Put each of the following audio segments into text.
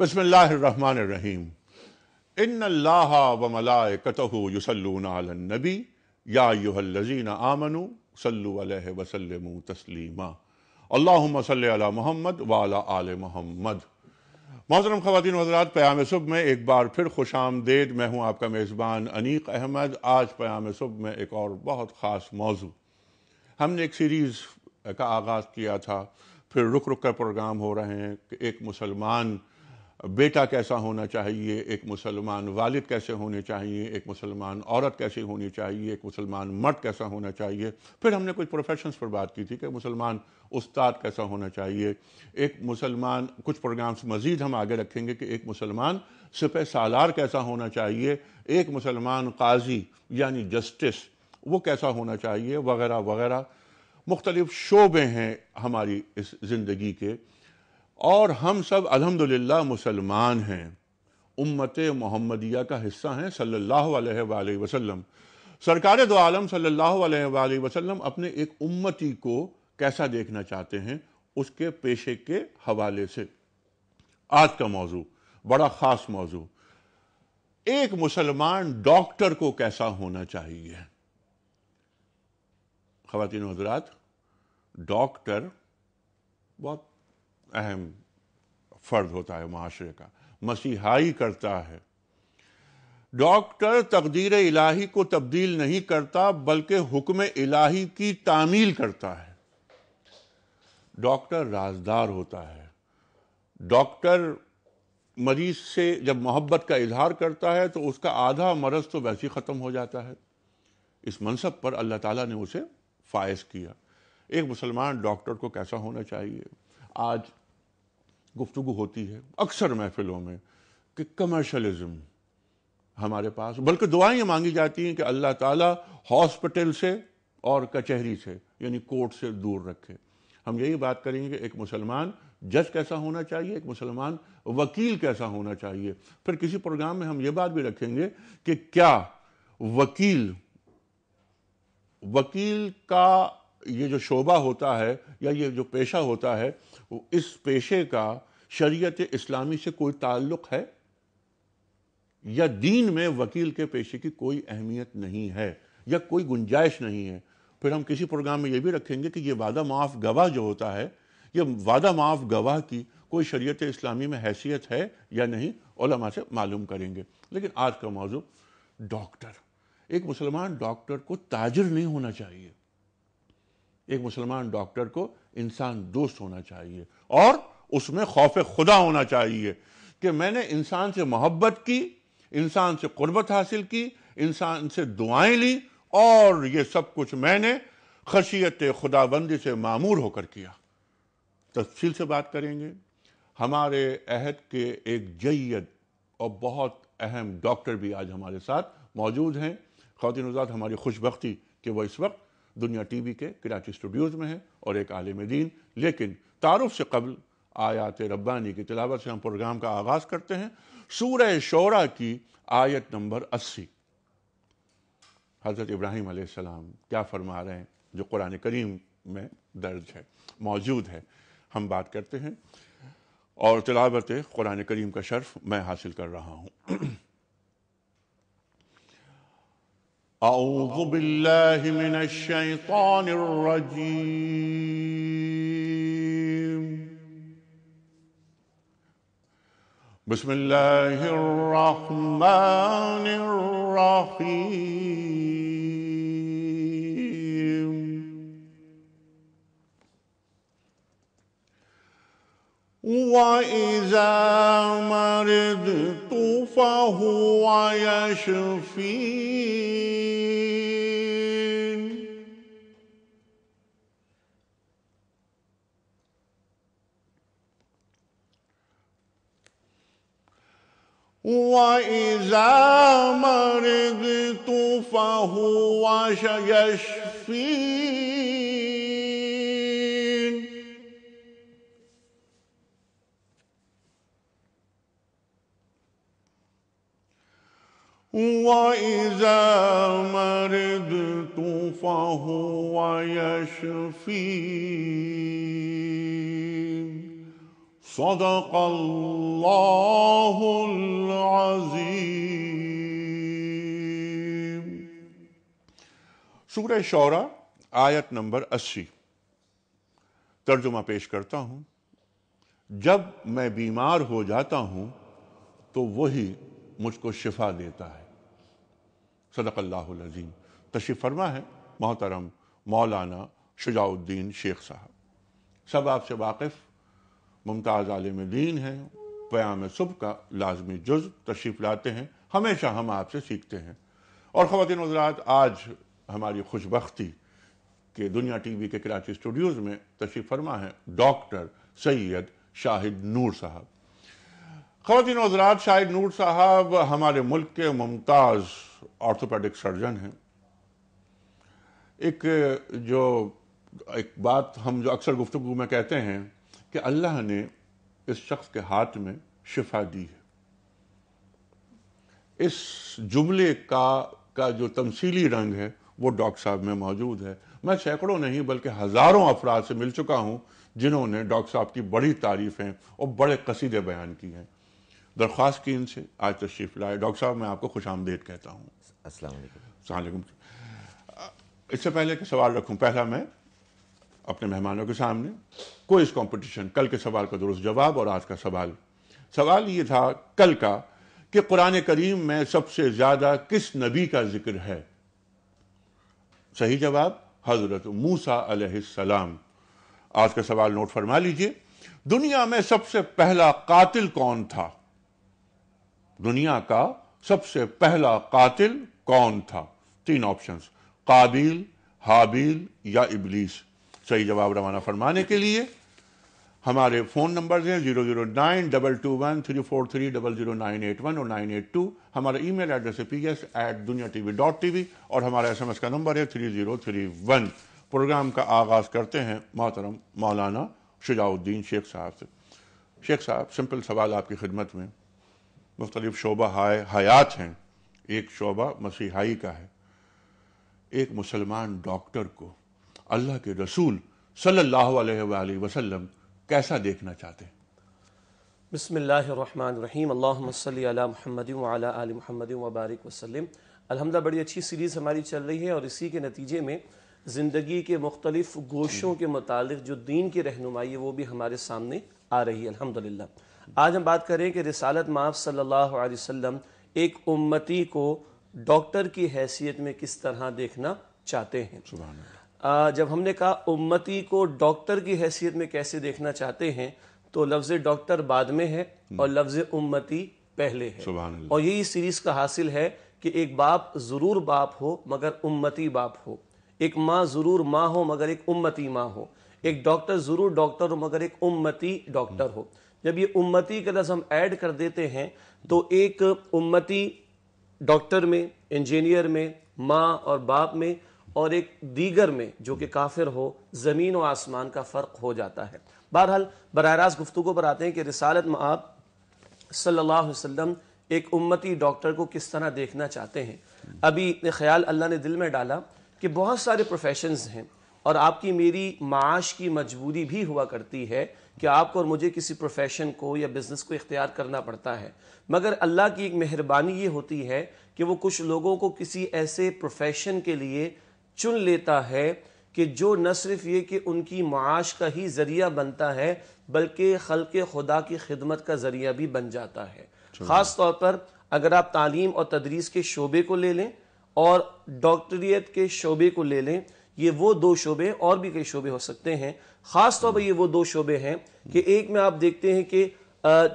बसमीम इन अल्लाह व मलाए कसलूनबी या आमनु सल्लु अलैहि वसल्लम तस्लीमा अल्लाहुम्मा सल्ली आल मोहम्मद मोहतरम ख़वान हजरात प्याम सुब में एक बार फिर खुश आमदेद मैं हूँ आपका मेज़बान अनीक अहमद आज प्याम सुबह में एक और बहुत ख़ास मौजू हमने एक सीरीज़ का आगाज़ किया था फिर रुक रुक कर प्रोग्राम हो रहे हैं कि एक मुसलमान बेटा कैसा होना चाहिए एक मुसलमान वालिद कैसे होने चाहिए एक मुसलमान औरत कैसी होनी चाहिए एक मुसलमान मर्द कैसा होना चाहिए फिर हमने कुछ प्रोफेशंस पर बात की थी कि मुसलमान उस्ताद कैसा होना चाहिए एक मुसलमान कुछ प्रोग्राम्स मज़ीद हम आगे रखेंगे कि एक मुसलमान सिपह सालार कैसा होना चाहिए एक मुसलमान काजी यानी जस्टिस वो कैसा होना चाहिए वगैरह वगैरह मुख्तलिफ़ शोबे हैं हमारी इस ज़िंदगी के और हम सब अलहमदिल्ला मुसलमान हैं उम्मत मोहम्मदिया का हिस्सा हैं सल्लल्लाहु अलैहि वसल्लम सरकार दो आलम सल्लल्लाहु अलैहि वसल्लम अपने एक उम्मती को कैसा देखना चाहते हैं उसके पेशे के हवाले से आज का मौजू बड़ा ख़ास मौजू एक मुसलमान डॉक्टर को कैसा होना चाहिए खातिन हजरात डॉक्टर बहुत अहम फर्द होता है माशरे का मसीहाई करता है डॉक्टर तकदीर इलाही को तब्दील नहीं करता बल्कि हुक्म इलाही की तामील करता है डॉक्टर राजदार होता है डॉक्टर मरीज से जब मोहब्बत का इजहार करता है तो उसका आधा मरज तो वैसे ही ख़त्म हो जाता है इस मनसब पर अल्लाह ताला ने उसे फायज किया एक मुसलमान डॉक्टर को कैसा होना चाहिए आज गुफ्तु होती है अक्सर महफिलों में कि कमर्शलिज्म हमारे पास बल्कि दुआएं मांगी जाती हैं कि अल्लाह ताला हॉस्पिटल से और कचहरी से यानी कोर्ट से दूर रखे हम यही बात करेंगे कि एक मुसलमान जज कैसा होना चाहिए एक मुसलमान वकील कैसा होना चाहिए फिर किसी प्रोग्राम में हम ये बात भी रखेंगे कि क्या वकील वकील का ये जो शोबा होता है या ये जो पेशा होता है इस पेशे का शरीयत इस्लामी से कोई ताल्लुक है या दीन में वकील के पेशे की कोई अहमियत नहीं है या कोई गुंजाइश नहीं है फिर हम किसी प्रोग्राम में यह भी रखेंगे कि ये वादा माफ़ गवाह जो होता है ये वादा माफ़ गवाह की कोई शरीयत इस्लामी में हैसियत है या नहीं ओलमा से मालूम करेंगे लेकिन आज का मौजू डॉक्टर एक मुसलमान डॉक्टर को ताजर नहीं होना चाहिए एक मुसलमान डॉक्टर को इंसान दोस्त होना चाहिए और उसमें खौफ खुदा होना चाहिए कि मैंने इंसान से मोहब्बत की इंसान से कुर्बत हासिल की इंसान से दुआएं ली और ये सब कुछ मैंने खशियत खुदाबंदी से मामूर होकर किया तफसील से बात करेंगे हमारे अहद के एक जैद और बहुत अहम डॉक्टर भी आज हमारे साथ मौजूद हैं खातिन हमारी खुशबी कि वह इस वक्त दुनिया टीवी के कराची स्टूडियोज़ में है और एक आलिम दीन लेकिन तारफ़ से कबल आयात रब्बानी की तिलावत से हम प्रोग्राम का आगाज़ करते हैं सूर शरा की आयत नंबर अस्सी हज़रत इब्राहिम सलाम क्या फरमा रहे हैं जो कुरान करीम में दर्ज है मौजूद है हम बात करते हैं और तिलावत कुरान करीम का शर्फ मैं हासिल कर रहा हूँ أعوذ بالله من الشيطان الرجيم بسم الله الرحمن الرحيم وإذا مرضت فهو يشفين وإذا مرضت فهو يشفين وإذا مرضت فهو शौरा आयत नंबर अस्सी तर्जुमा पेश करता हूं जब मैं बीमार हो जाता हूं तो वही मुझको शिफा देता है सदक़ल्लाज़ीम तशरीफ़ फरमा है मोहतरम मौलाना शुजाउद्दीन शेख साहब सब आपसे वाकिफ़ मुमताज़ आलम दीन हैं प्याम सुबह का लाजमी जुज़ तशरीफ़ लाते हैं हमेशा हम आपसे सीखते हैं और ख़वान हजरात आज हमारी खुशबख्ती के दुनिया टी वी के कराची स्टूडियोज़ में तशरीफ़ फरमा है डॉक्टर सैयद शाहिद नूर साहब खातिन हजरात शाहिद नूर साहब हमारे मुल्क के मुमताज़ ऑर्थोपेडिक सर्जन हैं एक जो एक बात हम जो अक्सर गुफ्तु में कहते हैं कि अल्लाह ने इस शख्स के हाथ में शिफा दी है इस जुमले का का जो तमसीली रंग है वो डॉक्टर साहब में मौजूद है मैं सैकड़ों नहीं बल्कि हज़ारों अफराद से मिल चुका हूँ जिन्होंने डॉक्टर साहब की बड़ी तारीफ़ें और बड़े कसीदे बयान किए हैं दरख्वास्त की इनसे आज तशरीफ तो लाए डॉक्टर साहब मैं आपको खुश आमदेद कहता हूँ असल इससे पहले के सवाल रखूँ पहला मैं अपने मेहमानों के सामने कोई इस कॉम्पिटिशन कल के सवाल का दुरुस्त जवाब और आज का सवाल सवाल ये था कल का कि कुरान करीम में सबसे ज़्यादा किस नबी का जिक्र है सही जवाब हज़रत मूसा सलाम आज का सवाल नोट फरमा लीजिए दुनिया में सबसे पहला कातिल कौन था दुनिया का सबसे पहला कातिल कौन था तीन ऑप्शंस काबिल हाबिल या इबलीस सही जवाब रवाना फरमाने के लिए हमारे फ़ोन नंबर हैं zero zero nine double two one three four three double zero nine eight one और नाइन एट टू हमारा ई मेल एड्रेस है P S at Dunya T V dot T V और हमारा एस एम एस का नंबर है three zero three one programme का आगाज़ करते हैं मोहतरम मौलाना शुजाउद्दीन शेख साहब से शेख साहब सिंपल सवाल आपकी खिदमत में मुख्तलिफ शोबा हाय हयात हैं एक शोबा मसीहाई का है एक मुसलमान डॉक्टर को अल्लाह के रसूल सल्लल्लाहु अलैहि वसल्लम कैसा देखना चाहते हैं बसमीम अल्लाम महमद आल महमद वबारक वसलम अलहमदा बड़ी अच्छी सीरीज़ हमारी चल रही है और इसी के नतीजे में ज़िंदगी के मुख्तलिफ़ गोशों के मुतालिक जो दीन की रहनुमाई है वो भी हमारे सामने आ रही है अलहमदिल्ला आज हम बात करें कि रिसालत माफ सल्लल्लाहु अलैहि वसल्लम एक उम्मती को डॉक्टर की हैसियत में किस तरह देखना चाहते हैं आ, जब हमने कहा उम्मती को डॉक्टर की हैसियत में कैसे देखना चाहते हैं तो लफ्ज़ डॉक्टर बाद में है और हम्म। लफ्ज़ उम्मती पहले है और यही सीरीज़ का हासिल है कि एक बाप ज़रूर बाप हो मगर उम्मती बाप हो एक माँ ज़रूर माँ हो मगर एक उम्मती माँ हो एक डॉक्टर ज़रूर डॉक्टर हो मगर एक उम्मती डॉक्टर हो जब ये उम्मती का लफ्ज़ हम ऐड कर देते हैं तो एक उम्मती डॉक्टर में इंजीनियर में माँ और बाप में और एक दीगर में जो कि काफिर हो ज़मीन और आसमान का फ़र्क हो जाता है बहरहाल बराह रास्त गुफ्तु पर आते हैं कि रिसालत में आप सल्ला वसम एक उम्मती डॉक्टर को किस तरह देखना चाहते हैं अभी ख्याल अल्लाह ने दिल में डाला कि बहुत सारे प्रोफेशंस हैं और आपकी मेरी माश की मजबूरी भी हुआ करती है कि आपको और मुझे किसी प्रोफेशन को या बिज़नेस को इख्तियार करना पड़ता है मगर अल्लाह की एक मेहरबानी ये होती है कि वो कुछ लोगों को किसी ऐसे प्रोफेशन के लिए चुन लेता है कि जो न सिर्फ ये कि उनकी माश का ही ज़रिया बनता है बल्कि खल के खुदा की खिदमत का ज़रिया भी बन जाता है ख़ास तौर पर अगर आप तालीम और तदरीस के शोबे को ले लें और डॉक्टरीत के शोबे को ले लें ये वो दो शोबे और भी कई शोबे हो सकते हैं ख़ास तौर पर ये वो दो शोबे हैं कि एक में आप देखते हैं कि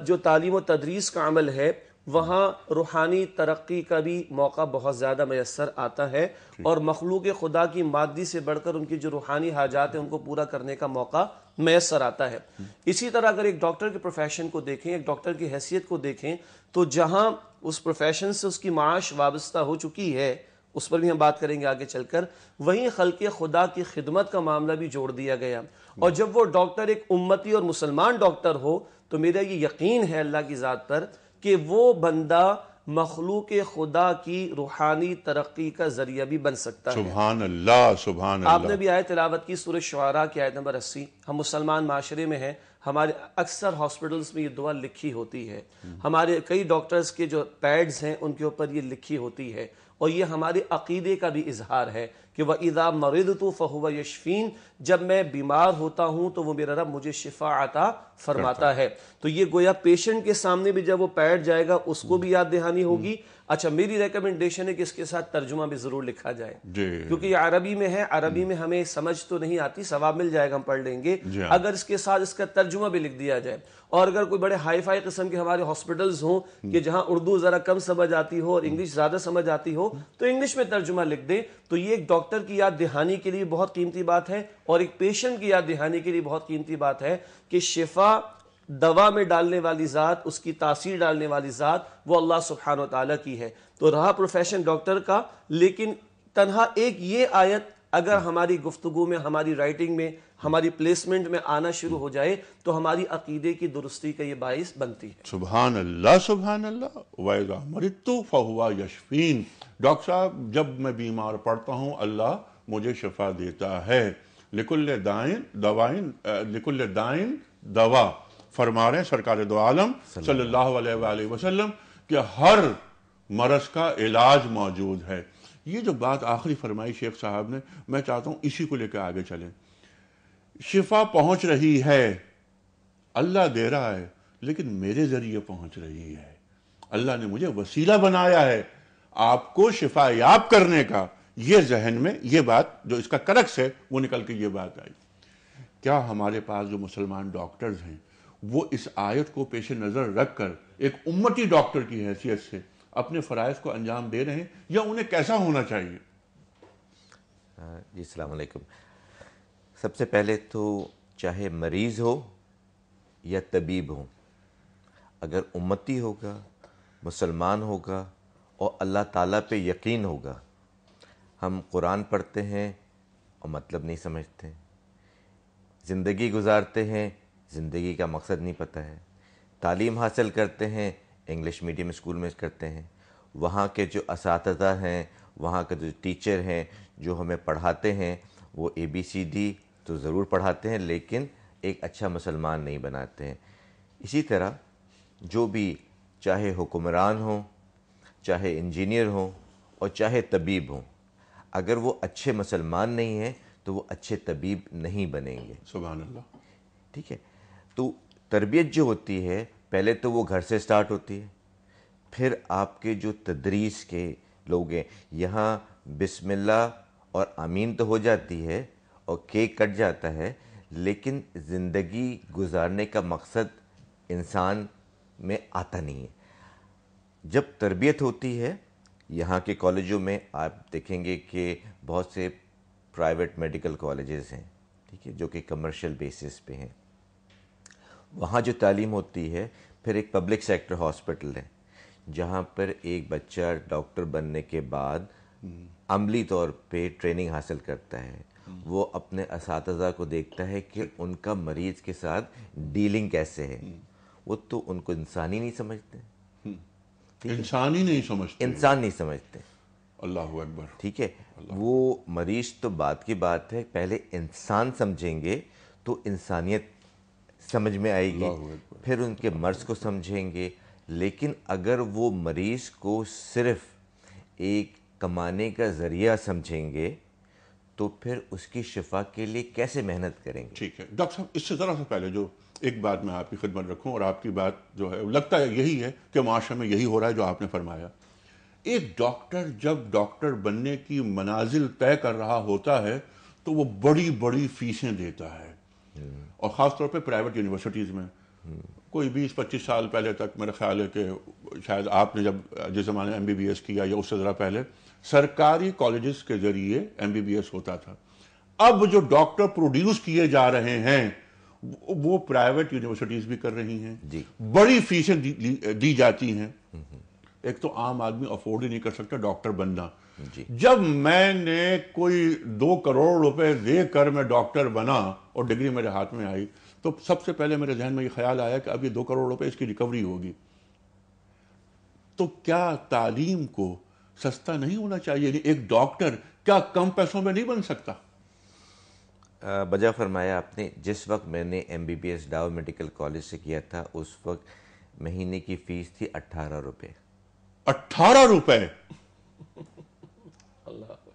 जो तालीम तदरीस का अमल है वहाँ रूहानी तरक्की का भी मौका बहुत ज़्यादा मैसर आता है और मखलूक खुदा की मादी से बढ़कर उनकी जो रूहानी हाजात हैं उनको पूरा करने का मौका मैसर आता है इसी तरह अगर एक डॉक्टर के प्रोफेशन को देखें एक डॉक्टर की हैसियत को देखें तो जहाँ उस प्रोफेशन से उसकी माश वाबस्ता हो चुकी है उस पर भी हम बात करेंगे आगे चलकर वहीं हल्के खुदा की खिदमत का मामला भी जोड़ दिया गया और जब वो डॉक्टर एक उम्मती और मुसलमान डॉक्टर हो तो मेरा ये यकीन है अल्लाह की ज़ात पर कि वो बंदा मखलूक खुदा की रूहानी तरक्की का जरिया भी बन सकता है सुभान अल्लाह आपने भी आय तिलावत की सूर शुरा की आयत नंबर अस्सी हम मुसलमान माशरे में हैं हमारे अक्सर हॉस्पिटल्स में ये दुआ लिखी होती है हमारे कई डॉक्टर्स के जो पैड्स हैं उनके ऊपर ये लिखी होती है और ये हमारे अकीदे का भी इजहार है कि वह इज़ा मरद तो फ़हुआ यशफ़ीन जब मैं बीमार होता हूँ तो वो मेरा रब मुझे शिफा आता फरमाता है तो ये गोया पेशेंट के सामने भी जब वो पैर जाएगा उसको भी याद दहानी हम्म। होगी अच्छा मेरी रिकमेंडेशन है कि इसके साथ तर्जुमा भी ज़रूर लिखा जाए क्योंकि ये अरबी में है अरबी हम्म। में हमें समझ तो नहीं आती सवाब मिल जाएगा हम पढ़ लेंगे हाँ। अगर इसके साथ इसका तर्जुमा भी लिख दिया जाए और अगर कोई बड़े हाई फाई किस्म के हमारे हॉस्पिटल्स हों कि जहां उर्दू ज़रा कम समझ आती हो और हम्म। इंग्लिश ज़्यादा समझ आती हो तो इंग्लिश में तर्जुमा लिख दें तो ये एक डॉक्टर की याद दहानी के लिए बहुत कीमती बात है और एक पेशेंट की याद दहानी के लिए बहुत कीमती बात है कि शिफा दवा में डालने वाली ज़ात उसकी तासीर डालने वाली ज़ात वो अल्लाह सुबहान तला की है तो रहा प्रोफेशन डॉक्टर का लेकिन तनहा एक ये आयत अगर हमारी गुफ्तु में हमारी राइटिंग में हमारी प्लेसमेंट में आना शुरू हो जाए तो हमारी अकीदे की दुरुस्ती का ये बायस बनती है सुबह अल्लाह सुबह अल्लाह वैजा मरितो फहुआ यशफीन डॉक्टर साहब जब मैं बीमार पड़ता हूँ अल्लाह मुझे शफा देता है लिकुल्ल दाइन दवाइन लिकुल्ल दाइन दवा फरमा रहे सरकार दो आलम सल्लल्लाहु अलैहि कि हर मरस का इलाज मौजूद है ये जो बात आखिरी फरमाई शेख साहब ने मैं चाहता हूँ इसी को लेकर आगे चलें शिफा पहुंच रही है अल्लाह दे रहा है लेकिन मेरे ज़रिए पहुंच रही है अल्लाह ने मुझे वसीला बनाया है आपको शिफा याब करने का यह जहन में यह बात जो इसका करक्स है वो निकल के ये बात आई क्या हमारे पास जो मुसलमान डॉक्टर्स हैं वो इस आयत को पेश नज़र रख कर एक उम्मती डॉक्टर की हैसियत से अपने फरज को अंजाम दे रहे हैं या उन्हें कैसा होना चाहिए हाँ, जी अलैकुम सबसे पहले तो चाहे मरीज़ हो या तबीब हो अगर उम्मती होगा मुसलमान होगा और अल्लाह ताला पे यकीन होगा हम कुरान पढ़ते हैं और मतलब नहीं समझते ज़िंदगी गुजारते हैं ज़िंदगी का मकसद नहीं पता है तालीम हासिल करते हैं इंग्लिश मीडियम स्कूल में करते हैं वहाँ के जो इस हैं वहाँ के जो टीचर हैं जो हमें पढ़ाते हैं वो ए बी सी डी तो ज़रूर पढ़ाते हैं लेकिन एक अच्छा मुसलमान नहीं बनाते हैं इसी तरह जो भी चाहे हुक्मरान हों चाहे इंजीनियर हों और चाहे तबीब हों अगर वो अच्छे मुसलमान नहीं हैं तो वो अच्छे तबीब नहीं बनेंगे सुबह ठीक है तो तरबियत जो होती है पहले तो वो घर से स्टार्ट होती है फिर आपके जो तदरीस के लोग हैं यहाँ बिसमिल्ला और आमीन तो हो जाती है और केक कट जाता है लेकिन ज़िंदगी गुजारने का मकसद इंसान में आता नहीं है जब तरबियत होती है यहाँ के कॉलेजों में आप देखेंगे कि बहुत से प्राइवेट मेडिकल कॉलेजेस हैं ठीक है जो कि कमर्शियल बेसिस पे हैं वहाँ जो तालीम होती है फिर एक पब्लिक सेक्टर हॉस्पिटल है जहाँ पर एक बच्चा डॉक्टर बनने के बाद हम्म। अमली तौर पे ट्रेनिंग हासिल करता है वो अपने इस को देखता है कि उनका मरीज के साथ डीलिंग कैसे है हम्म। वो तो उनको इंसान ही नहीं समझते हम्म। इंसान ही नहीं समझते इंसान नहीं समझते अल्लाह अकबर ठीक है वो मरीज तो बात की बात है पहले इंसान समझेंगे तो इंसानियत समझ में आएगी फिर उनके मर्ज को समझेंगे लेकिन अगर वो मरीज को सिर्फ एक कमाने का ज़रिया समझेंगे तो फिर उसकी शिफा के लिए कैसे मेहनत करेंगे ठीक है डॉक्टर साहब इससे ज़रा सा पहले जो एक बात मैं आपकी खिदमत रखूँ और आपकी बात जो है लगता है यही है कि माशरे में यही हो रहा है जो आपने फरमाया एक डॉक्टर जब डॉक्टर बनने की मनाजिल तय कर रहा होता है तो वो बड़ी बड़ी फीसें देता है और ख़ास तौर प्राइवेट यूनिवर्सिटीज़ में कोई बीस पच्चीस साल पहले तक मेरा ख्याल है कि शायद आपने जब जिस ज़माने एम बी बी एस किया या उससे ज़रा पहले सरकारी कॉलेजेस के जरिए एमबीबीएस होता था अब जो डॉक्टर प्रोड्यूस किए जा रहे हैं वो प्राइवेट यूनिवर्सिटीज भी कर रही हैं बड़ी फीसें दी, दी जाती हैं एक तो आम आदमी अफोर्ड ही नहीं कर सकता डॉक्टर बनना जब मैंने कोई दो करोड़ रुपए देकर मैं डॉक्टर बना और डिग्री मेरे हाथ में आई तो सबसे पहले मेरे जहन में ये ख्याल आया कि अब ये दो करोड़ रुपए इसकी रिकवरी होगी तो क्या तालीम को सस्ता नहीं होना चाहिए एक डॉक्टर क्या कम पैसों में नहीं बन सकता बजा फरमाया आपने जिस वक्त मैंने M B B S Dow medical college से किया था उस वक्त महीने की फीस थी अट्ठारह रुपये अट्ठारह रुपये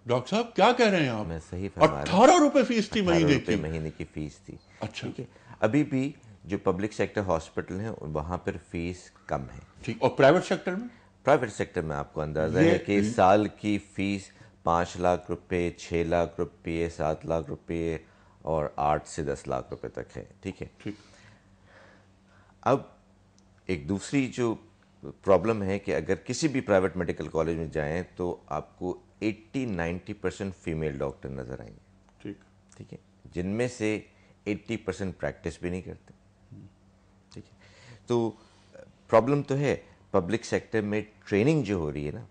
डॉक्टर साहब क्या कह रहे हैं आप मैं सही अट्ठारह रुपये फीस थी महीने की महीने की फीस थी अच्छा ठीक है अभी भी जो पब्लिक सेक्टर हॉस्पिटल हैं वहाँ पर फीस कम है ठीक और प्राइवेट सेक्टर में प्राइवेट सेक्टर में आपको अंदाजा है कि हम्म। साल की फीस पाँच लाख रुपए छः लाख रुपये सात लाख रुपये और आठ से दस लाख रुपए तक है ठीक है अब एक दूसरी जो प्रॉब्लम है कि अगर किसी भी प्राइवेट मेडिकल कॉलेज में जाएं तो आपको 80-90 परसेंट फीमेल डॉक्टर नज़र आएंगे ठीक ठीक है जिनमें से 80 परसेंट प्रैक्टिस भी नहीं करते हम्म। ठीक है तो प्रॉब्लम तो है पब्लिक सेक्टर में ट्रेनिंग जो हो रही है ना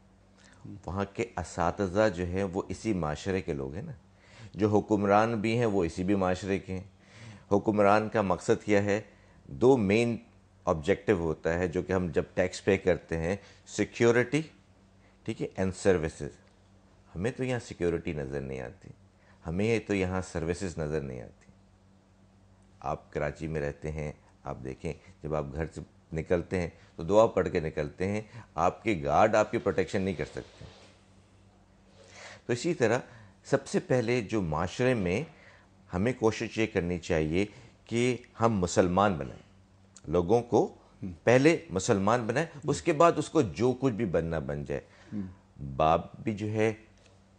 वहाँ के इस जो हैं वो इसी माशरे के लोग हैं ना जो हुक्मरान भी हैं वो इसी भी माशरे के हैं हुक्मरान का मकसद क्या है दो मेन ऑब्जेक्टिव होता है जो कि हम जब टैक्स पे करते हैं सिक्योरिटी ठीक है एंड सर्विसेज हमें तो यहाँ सिक्योरिटी नज़र नहीं आती हमें तो यहाँ सर्विसेज नज़र नहीं आती आप कराची में रहते हैं आप देखें जब आप घर से निकलते हैं तो दुआ पढ़ के निकलते हैं आपके गार्ड आपकी प्रोटेक्शन नहीं कर सकते तो इसी तरह सबसे पहले जो माशरे में हमें कोशिश ये करनी चाहिए कि हम मुसलमान बनें लोगों को पहले मुसलमान बनाएं उसके बाद उसको जो कुछ भी बनना बन जाए बाप भी जो है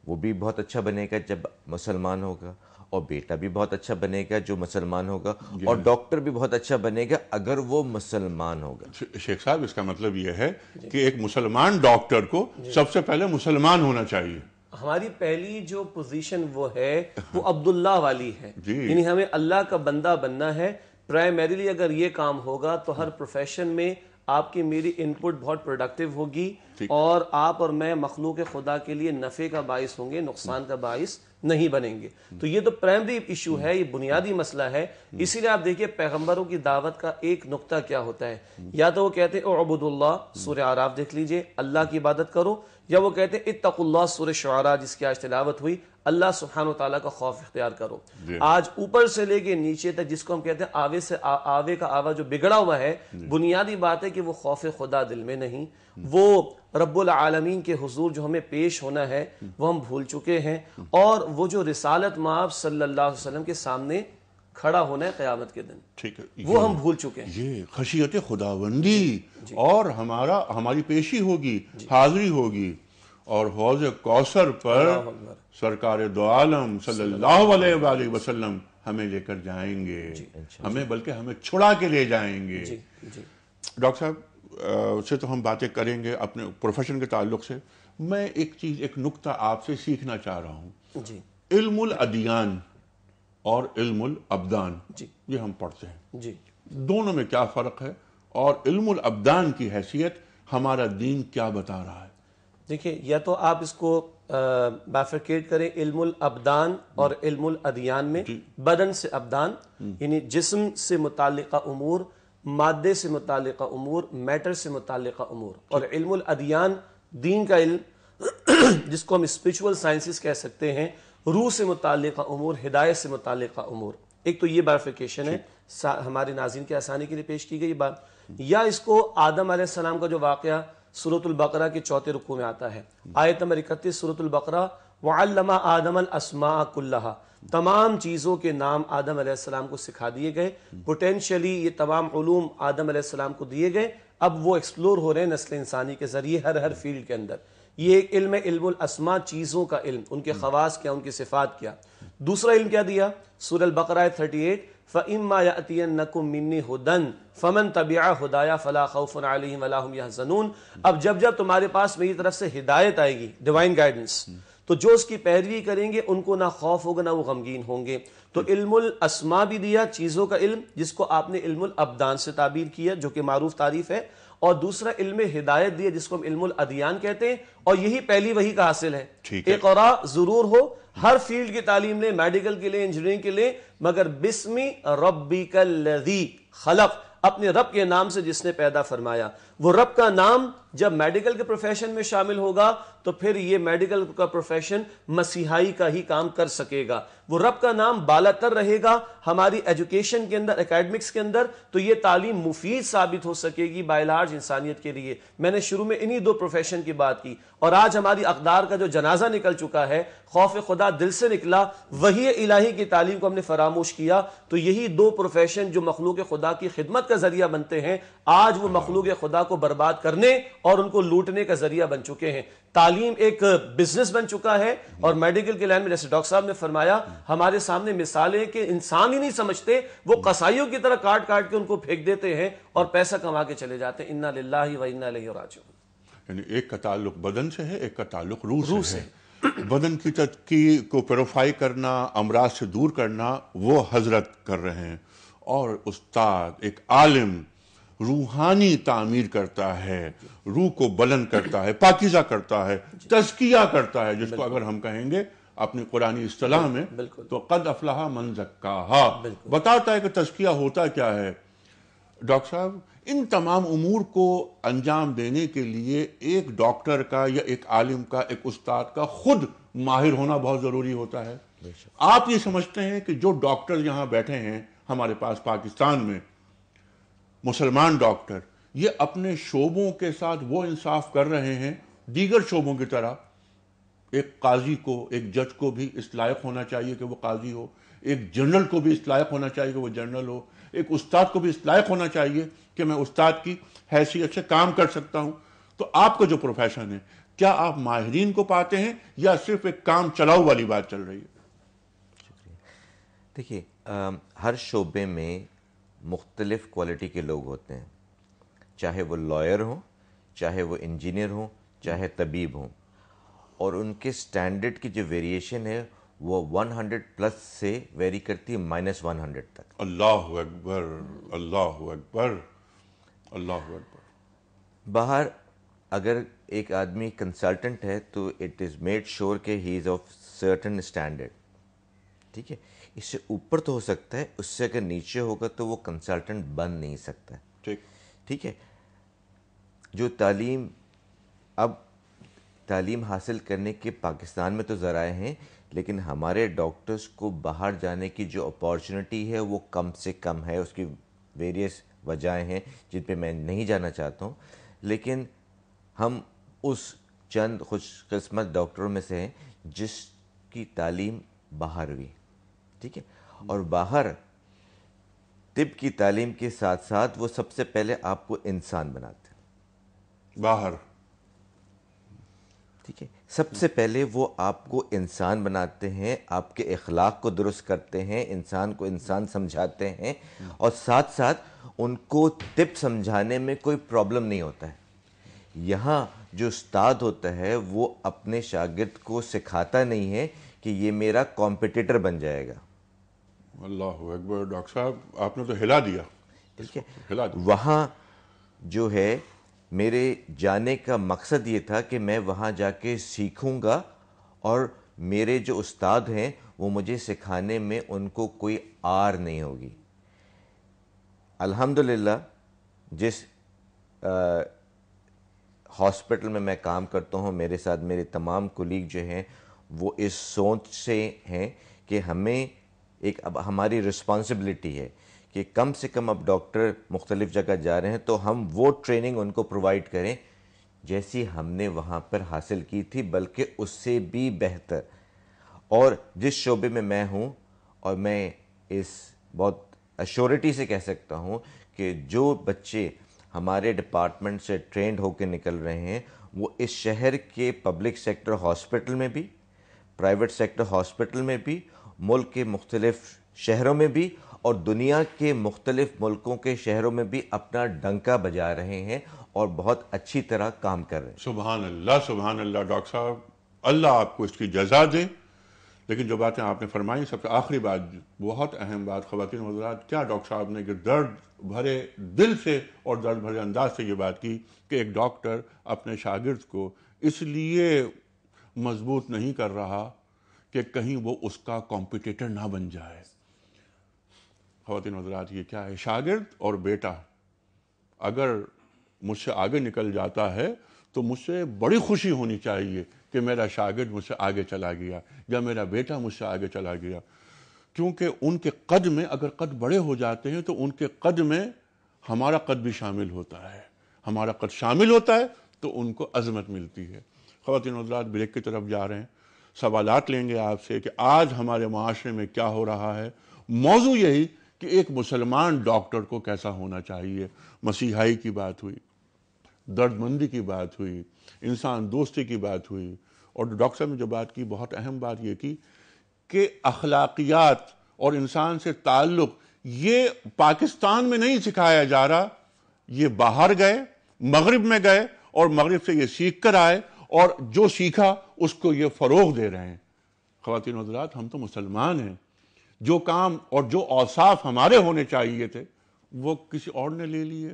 वो भी बहुत अच्छा बनेगा जब मुसलमान होगा और बेटा भी बहुत अच्छा बनेगा जो मुसलमान होगा और डॉक्टर भी बहुत अच्छा बनेगा अगर वो मुसलमान होगा शेख साहब इसका मतलब यह है कि एक मुसलमान डॉक्टर को सबसे पहले मुसलमान होना चाहिए हमारी पहली जो पोजीशन वो है वो अब्दुल्ला वाली है यानी हमें अल्लाह का बंदा बनना है प्राइमरीली अगर ये काम होगा तो हर प्रोफेशन में आपकी मेरी इनपुट बहुत प्रोडक्टिव होगी और आप और मैं मखलूक खुदा के लिए नफ़े का बायस होंगे नुकसान का बायस नहीं बनेंगे तो ये तो प्राइमरी इशू है ये बुनियादी मसला है इसीलिए आप देखिए पैगंबरों की दावत का एक नुकता क्या होता है या तो वो कहते हैं अबुदुल्ला सूर्य आराफ देख लीजिए अल्लाह की इबादत करो या वो कहते हैं इतकुल्ला सूर्य शुरा जिसकी आज तिलावत हुई अल्लाह सुबहान तला का खौफ इख्तियार करो आज ऊपर से लेके नीचे तक जिसको हम कहते हैं आवे से आ, आवे का आवा जो बिगड़ा हुआ है बुनियादी बात है कि वो खौफ खुदा दिल में नहीं वो रब्बुल आलमीन के हुजूर जो हमें पेश होना है वो हम भूल चुके हैं और वो जो रिसालत माप सल्ला वसलम के सामने खड़ा होना है क्यामत के दिन ठीक है वो हम भूल चुके हैं ये खशियत खुदाबंदी और हमारा हमारी पेशी होगी हाजिरी होगी और हौज कौसर पर सरकार दो आलम सल्लल्लाहु वसल्लम हमें लेकर जाएंगे हमें बल्कि हमें छुड़ा के ले जाएंगे डॉक्टर साहब से तो हम बातें करेंगे अपने प्रोफेशन के ताल्लुक से मैं एक चीज एक नुक्ता आपसे सीखना चाह रहा हूँ इल्मुल अदियान और इल्मुल अबदान ये हम पढ़ते हैं जी दोनों में क्या फ़र्क है और इल्मुल अबदान की हैसियत हमारा दीन क्या बता रहा है देखिए या तो आप इसको बाफिकेट करें इल्मुल अबदान और इल्मुल अदियान में बदन से अबदान हम्म। यानी जिस्म से मुतल अमूर मादे से मुतल अमूर मैटर से मुतल अमूर और इल्मुल अदियान दीन का इल्म जिसको हम स्पिरिचुअल साइंसिस कह सकते हैं रूह से मुतल अमूर हिदायत से मुतल अमूर एक तो ये बाफिकेशन है हमारे नाजिन के आसानी के लिए पेश की गई बात या इसको आदम आसमाम का जो वाक़ सूरतुल्बकरा के चौथे रुकू में आता है आयत नंबर इकतीस सूरतुल्बकरा वल्लमा आदम असमाकुल्ला तमाम चीज़ों के नाम आदम आसमाम को सिखा दिए गए पोटेंशली ये तमाम ूम आदम आसमाम को दिए गए अब वो एक्सप्लोर हो रहे हैं नस्ल इंसानी के ज़रिए हर हर फील्ड के अंदर ये एक इल्म है इल्मसमा चीज़ों का इल्म उनके खवास क्या उनकी सिफात क्या दूसरा इल्म क्या दिया सूरल बकरा थर्टी एट फ़िमायातियकुमिन हदन फ़मन तबिया हदाया फ़ला खौफ़न अलहसन अब जब जब तुम्हारे पास मेरी तरफ से हिदायत आएगी डिवाइन गाइडेंस तो जो उसकी पैरवी करेंगे उनको ना खौफ होगा ना वो गमगीन होंगे तो इल्मुल असमा भी दिया चीज़ों का इल्म जिसको आपने इल्मुल अबदान से ताबीर किया जो कि मारूफ तारीफ है और दूसरा इल्म हिदायत दिए जिसको हम इल्म अदियान कहते हैं और यही पहली वही का हासिल है एक और जरूर हो हर फील्ड की तालीम ले मेडिकल के लिए इंजीनियरिंग के लिए मगर बिस्मी रबी कल खलक अपने रब के नाम से जिसने पैदा फरमाया वो रब का नाम जब मेडिकल के प्रोफेशन में शामिल होगा तो फिर ये मेडिकल का प्रोफेशन मसीहाई का ही काम कर सकेगा वो रब का नाम बालातर रहेगा हमारी एजुकेशन के अंदर एकेडमिक्स के अंदर तो ये तालीम मुफीद साबित हो सकेगी बायलार्ज इंसानियत के लिए मैंने शुरू में इन्हीं दो प्रोफेशन की बात की और आज हमारी अकदार का जो जनाजा निकल चुका है खौफ खुदा दिल से निकला वही इलाही की तालीम को हमने फरामोश किया तो यही दो प्रोफेशन जो मखलूक खुदा की खिदमत का जरिया बनते हैं आज वो मखलूक खुदा को बर्बाद करने और उनको लूटने का जरिया बन चुके हैं तालीम एक बिजनेस बन चुका है और मेडिकल के लाइन में जैसे डॉक्टर साहब ने फरमाया हमारे सामने मिसाल है कि इंसान ही नहीं समझते वो कसाईयों की तरह काट काट के उनको फेंक देते हैं और पैसा कमा के चले जाते हैं इन्ना लाला व इन्ना राजू यानी एक का ताल्लुक बदन से है एक का ताल्लुक रूह रूह से, है बदन की तरक्की को प्योरीफाई करना अमराज से दूर करना वो हजरत कर रहे हैं और उस्ताद एक आलिम रूहानी तामीर करता है रूह को बलन करता है पाकिजा करता है तस्किया करता है जिसको अगर हम कहेंगे अपनी कुरानी असलाह में तो कद अफलाहा मन जक्का बताता है कि तस्किया होता क्या है डॉक्टर साहब इन तमाम उमूर को अंजाम देने के लिए एक डॉक्टर का या एक आलिम का एक उस्ताद का खुद माहिर होना बहुत ज़रूरी होता है आप ये समझते हैं कि जो डॉक्टर यहाँ बैठे हैं हमारे पास पाकिस्तान में मुसलमान डॉक्टर ये अपने शोबों के साथ वो इंसाफ कर रहे हैं दीगर शोबों की तरह एक काजी को एक जज को भी इस लायक होना चाहिए कि वो काजी हो एक जनरल को भी इस लायक होना चाहिए कि वो जनरल हो एक उस्ताद को भी इस लायक होना चाहिए कि मैं उस्ताद की हैसियत से काम कर सकता हूँ तो आपका जो प्रोफेशन है क्या आप माहरीन को पाते हैं या सिर्फ एक काम चलाओ वाली बात चल रही है देखिए हर शोबे में मुख्तलिफ़ क्वालिटी के लोग होते हैं चाहे वो लॉयर हों चाहे वो इंजीनियर हों चाहे तबीब हों और उनके स्टैंडर्ड की जो वेरिएशन है वो 100 प्लस से वेरी करती है माइनस वन हंड्रेड तक अल्लाह अकबर अल्लाह अकबर अल्लाह अकबर बाहर अगर एक आदमी कंसल्टेंट है तो इट इज़ मेड श्योर के he is of certain standard ठीक है इससे ऊपर तो हो सकता है उससे अगर नीचे होगा तो वो कंसल्टेंट बन नहीं सकता ठीक ठीक है जो तालीम अब तालीम हासिल करने के पाकिस्तान में तो ज़राए हैं लेकिन हमारे डॉक्टर्स को बाहर जाने की जो अपॉर्चुनिटी है वो कम से कम है उसकी वेरियस वजहें हैं जिन पे मैं नहीं जाना चाहता हूँ लेकिन हम उस चंद खुशकस्मत डॉक्टरों में से हैं जिसकी तालीम बाहर हुई ठीक है और बाहर तिब की तालीम के साथ साथ वो सबसे पहले आपको इंसान बनाते हैं बाहर ठीक है सबसे पहले वो आपको इंसान बनाते हैं आपके अखलाक को दुरुस्त करते हैं इंसान को इंसान समझाते हैं और साथ साथ उनको तिब समझाने में कोई प्रॉब्लम नहीं होता है यहाँ जो उस्ताद होता है वो अपने शागिर्द को सिखाता नहीं है कि ये मेरा कॉम्पिटिटर बन जाएगा अल्लाह अकबर डॉक्टर साहब आपने तो हिला दिया ठीक है हिला दिया वहाँ जो है मेरे जाने का मकसद ये था कि मैं वहाँ जाके सीखूँगा और मेरे जो उस्ताद हैं वो मुझे सिखाने में उनको कोई आर नहीं होगी अल्हम्दुलिल्लाह जिस हॉस्पिटल में मैं काम करता हूँ मेरे साथ मेरे तमाम कुलीग जो हैं वो इस सोच से हैं कि हमें एक अब हमारी रिस्पॉन्सिबिलिटी है कि कम से कम अब डॉक्टर मुख्तलिफ़ जगह जा रहे हैं तो हम वो ट्रेनिंग उनको प्रोवाइड करें जैसी हमने वहाँ पर हासिल की थी बल्कि उससे भी बेहतर और जिस शोबे में मैं हूँ और मैं इस बहुत अश्योरिटी से कह सकता हूँ कि जो बच्चे हमारे डिपार्टमेंट से ट्रेंड होकर निकल रहे हैं वो इस शहर के पब्लिक सेक्टर हॉस्पिटल में भी प्राइवेट सेक्टर हॉस्पिटल में भी मुल्क के मुख्तलिफ शहरों में भी और दुनिया के मुख्तलिफ मुल्कों के शहरों में भी अपना डंका बजा रहे हैं और बहुत अच्छी तरह काम कर रहे हैं सुबहान अल्लाह सुबहान अल्लाह डॉक्टर साहब अल्लाह आपको इसकी जजा दे लेकिन जो बातें आपने फरमाई सबसे आखिरी बात बहुत अहम बात खवतिन हजरात क्या डॉक्टर साहब ने कि दर्द भरे दिल से और दर्द भरे अंदाज से ये बात की कि एक डॉक्टर अपने शागिर्द को इसलिए मजबूत नहीं कर रहा कि कहीं वो उसका कॉम्पिटिटर ना बन जाए खातिन हजरात ये क्या है शागिर्द और बेटा अगर मुझसे आगे निकल जाता है तो मुझसे बड़ी खुशी होनी चाहिए कि मेरा शागिर्द मुझसे आगे चला गया या मेरा बेटा मुझसे आगे चला गया क्योंकि उनके कद में अगर कद बड़े हो जाते हैं तो उनके कद में हमारा कद भी शामिल होता है हमारा कद शामिल होता है तो उनको अजमत मिलती है खातिन हजरात ब्रेक की तरफ जा रहे हैं सवालत लेंगे आपसे कि आज हमारे माशरे में क्या हो रहा है मौजू यही कि एक मुसलमान डॉक्टर को कैसा होना चाहिए मसीहाई की बात हुई दर्दमंदी की बात हुई इंसान दोस्ती की बात हुई और डॉक्टर साहब ने जो बात की बहुत अहम बात यह की कि अखलाकियात और इंसान से ताल्लुक़ ये पाकिस्तान में नहीं सिखाया जा रहा ये बाहर गए मगरब में गए और मगरब से ये सीख कर आए और जो सीखा उसको ये फ़रोग दे रहे हैं खातिन हजरात हम तो मुसलमान हैं जो काम और जो औसाफ हमारे होने चाहिए थे वो किसी और ने ले लिए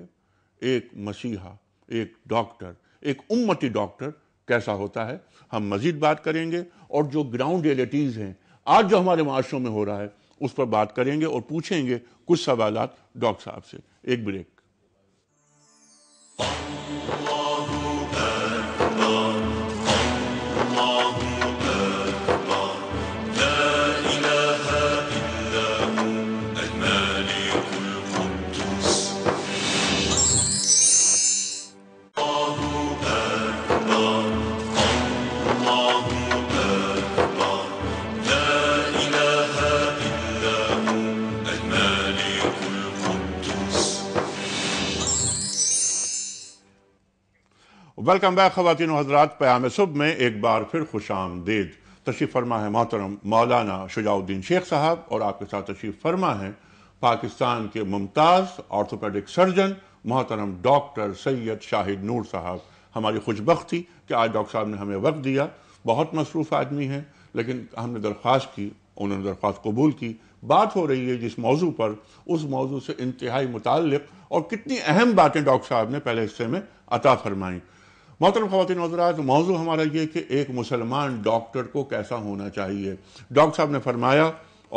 एक मसीहा एक डॉक्टर एक उम्मती डॉक्टर कैसा होता है हम मज़ीद बात करेंगे और जो ग्राउंड रियलिटीज़ हैं आज जो हमारे माशरों में हो रहा है उस पर बात करेंगे और पूछेंगे कुछ सवाल डॉक्टर साहब से एक ब्रेक वेलकम बैक खातिन हजरात प्याम सुब में एक बार फिर खुश आमदेद तशीफ फरमा है मोहतरम मौलाना शुजाउद्दीन शेख साहब और आपके साथ तशीफ फरमा है पाकिस्तान के मुमताज़ ऑर्थोपेडिक सर्जन मोहतरम डॉक्टर सैयद शाहिद नूर साहब हमारी थी कि आज डॉक्टर साहब ने हमें वक्त दिया बहुत मसरूफ़ आदमी हैं लेकिन हमने दरख्वास्त की उन्होंने दरख्वास्त कबूल की बात हो रही है जिस मौजू पर उस मौजू से इंतहाई मुतल और कितनी अहम बातें डॉक्टर साहब ने पहले हिस्से में अता फरमाईं मतलब खातिन हजरात मौजू हमारा ये कि एक मुसलमान डॉक्टर को कैसा होना चाहिए डॉक्टर साहब ने फरमाया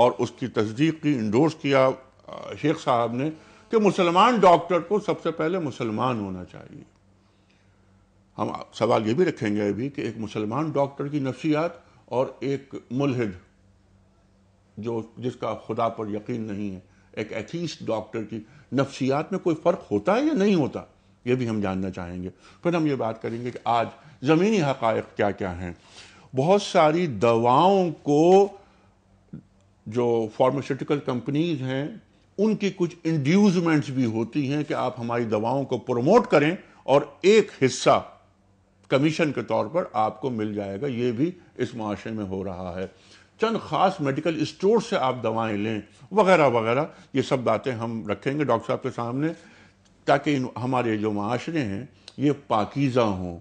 और उसकी तस्दीक की इंडोर्स किया शेख साहब ने कि मुसलमान डॉक्टर को सबसे पहले मुसलमान होना चाहिए हम सवाल ये भी रखेंगे अभी कि एक मुसलमान डॉक्टर की नफसियात और एक मुलहद जो जिसका खुदा पर यकीन नहीं है एक एथीस्ट डॉक्टर की नफसियात में कोई फ़र्क होता है या नहीं होता ये भी हम जानना चाहेंगे फिर हम ये बात करेंगे कि आज ज़मीनी हक़ क्या क्या हैं बहुत सारी दवाओं को जो फार्मास्यूटिकल कंपनीज हैं उनकी कुछ इंड्यूजमेंट्स भी होती हैं कि आप हमारी दवाओं को प्रमोट करें और एक हिस्सा कमीशन के तौर पर आपको मिल जाएगा ये भी इस माशरे में हो रहा है चंद ख़ास मेडिकल स्टोर से आप दवाएं लें वगैरह वगैरह ये सब बातें हम रखेंगे डॉक्टर साहब के सामने ताकि हमारे जो माशरे हैं ये पाकिज़ा हों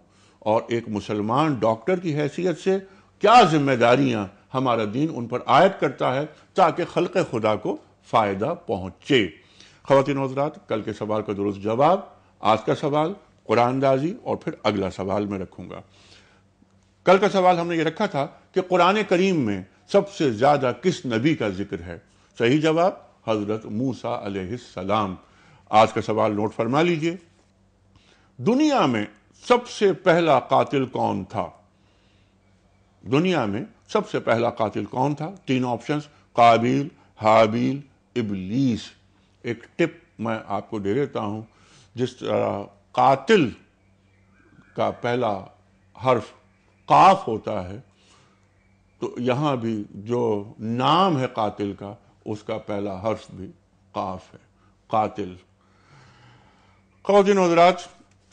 और एक मुसलमान डॉक्टर की हैसियत से क्या जिम्मेदारियाँ हमारा दीन उन पर आयद करता है ताकि खलक खुदा को फ़ायदा पहुँचे खातिन हजरात कल के सवाल का दुरुस्त जवाब आज का सवाल कुरानदाजी और फिर अगला सवाल मैं रखूँगा कल का सवाल हमने ये रखा था कि कुरान करीम में सबसे ज़्यादा किस नबी का जिक्र है सही जवाब हज़रत मूसा सलाम आज का सवाल नोट फरमा लीजिए दुनिया में सबसे पहला कातिल कौन था दुनिया में सबसे पहला कातिल कौन था तीन ऑप्शंस काबिल हाबिल इबलीस एक टिप मैं आपको दे देता हूं जिस तरह कातिल का पहला हर्फ काफ होता है तो यहां भी जो नाम है कातिल का उसका पहला हर्फ भी काफ है कातिल खातिन हजरात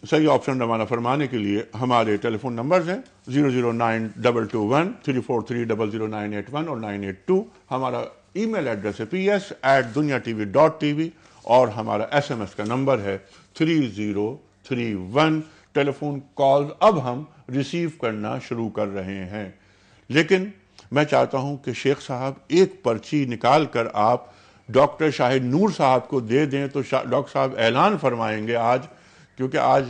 सही ऑप्शन रवाना फरमाने के लिए हमारे टेलीफोन नंबर्स हैं zero zero nine double two one three four three double zero nine eight one और नाइन एट टू हमारा ई मेल एड्रेस है P S at Dunya T V dot T V और हमारा एस एम एस का नंबर है three zero three one telephone call अब हम रिसीव करना शुरू कर रहे हैं लेकिन मैं चाहता हूं कि शेख साहब एक पर्ची निकाल कर आप डॉक्टर शाहिद नूर साहब को दे दें तो डॉक्टर साहब ऐलान फरमाएंगे आज क्योंकि आज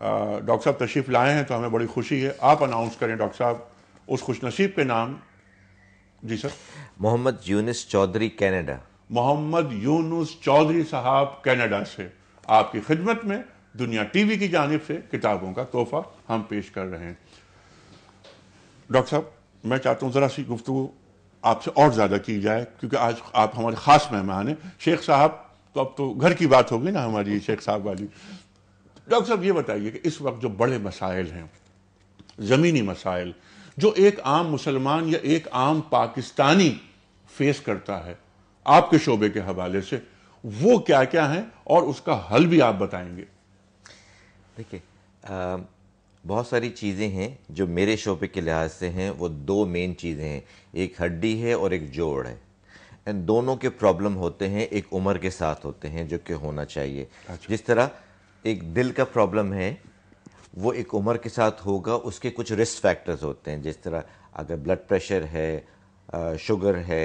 डॉक्टर साहब तशरीफ़ लाए हैं तो हमें बड़ी खुशी है आप अनाउंस करें डॉक्टर साहब उस खुशनसीब के नाम जी सर मोहम्मद यूनिस चौधरी कनाडा मोहम्मद यूनुस चौधरी साहब कनाडा से आपकी खिदमत में दुनिया टीवी की जानब से किताबों का तोहफा हम पेश कर रहे हैं डॉक्टर साहब मैं चाहता हूँ ज़रा सी गुफ्तु आपसे और ज़्यादा की जाए क्योंकि आज आप हमारे ख़ास मेहमान हैं शेख साहब तो अब तो घर की बात होगी ना हमारी शेख साहब वाली डॉक्टर साहब ये बताइए कि इस वक्त जो बड़े मसाइल हैं ज़मीनी मसाइल जो एक आम मुसलमान या एक आम पाकिस्तानी फेस करता है आपके शोबे के हवाले से वो क्या क्या हैं और उसका हल भी आप बताएंगे देखिए बहुत सारी चीज़ें हैं जो मेरे शोबे के लिहाज से हैं वो दो मेन चीज़ें हैं एक हड्डी है और एक जोड़ है एंड दोनों के प्रॉब्लम होते हैं एक उम्र के साथ होते हैं जो कि होना चाहिए अच्छा। जिस तरह एक दिल का प्रॉब्लम है वो एक उम्र के साथ होगा उसके कुछ रिस्क फैक्टर्स होते हैं जिस तरह अगर ब्लड प्रेशर है शुगर है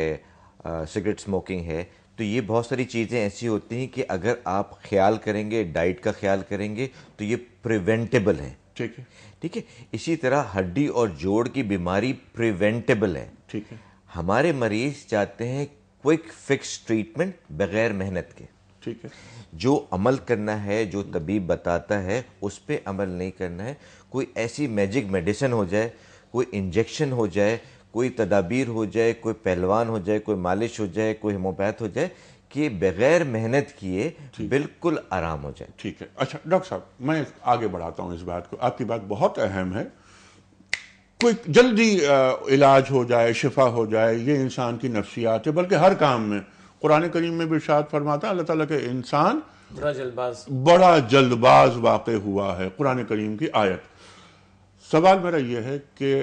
सिगरेट स्मोकिंग है तो ये बहुत सारी चीज़ें ऐसी होती हैं कि अगर आप ख्याल करेंगे डाइट का ख्याल करेंगे तो ये प्रिवेंटेबल है ठीक है ठीक है इसी तरह हड्डी और जोड़ की बीमारी प्रिवेंटेबल है ठीक है हमारे मरीज चाहते हैं क्विक फिक्स ट्रीटमेंट बगैर मेहनत के ठीक है जो अमल करना है जो तबीब बताता है उस पर अमल नहीं करना है कोई ऐसी मैजिक मेडिसिन हो जाए कोई इंजेक्शन हो जाए कोई तदाबीर हो जाए कोई पहलवान हो जाए कोई मालिश हो जाए कोई हेमोपैथ हो जाए कि बगैर मेहनत किए बिल्कुल आराम हो जाए ठीक है अच्छा डॉक्टर साहब मैं आगे बढ़ाता हूँ इस बात को आपकी बात बहुत अहम है कोई जल्दी इलाज हो जाए शिफा हो जाए ये इंसान की नफसियात है बल्कि हर काम में कुरान करीम में भी शायद फरमाता है अल्लाह ताला के इंसान बड़ा जल्दबाज बड़ा जल्दबाज वाक़ हुआ है कुरान करीम की आयत सवाल मेरा यह है कि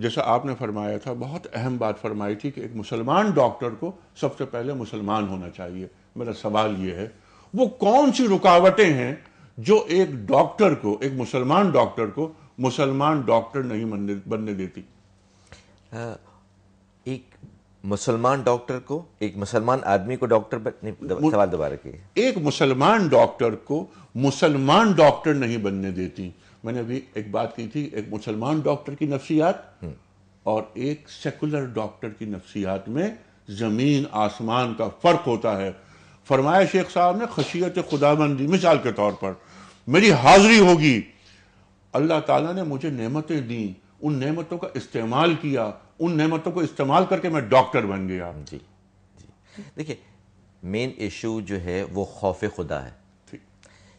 जैसा आपने फरमाया था बहुत अहम बात फरमाई थी कि एक मुसलमान डॉक्टर को सबसे पहले मुसलमान होना चाहिए मेरा सवाल यह है वो कौन सी रुकावटें हैं जो एक डॉक्टर को एक मुसलमान डॉक्टर को मुसलमान डॉक्टर नहीं बनने देती एक मुसलमान डॉक्टर को एक मुसलमान आदमी को डॉक्टर सवाल दोबारा के एक मुसलमान डॉक्टर को मुसलमान डॉक्टर नहीं बनने देती मैंने अभी एक बात की थी एक मुसलमान डॉक्टर की नफसियात हम्म। और एक सेकुलर डॉक्टर की नफसियात में ज़मीन आसमान का फ़र्क होता है फरमाया शेख साहब ने खशियत खुदाबंदी मिसाल के तौर पर मेरी हाजिरी होगी अल्लाह ताला ने मुझे नेमतें दी उन नेमतों का इस्तेमाल किया उन नेमतों को इस्तेमाल करके मैं डॉक्टर बन गया जी जी देखिए मेन इशू जो है वो खौफ खुदा है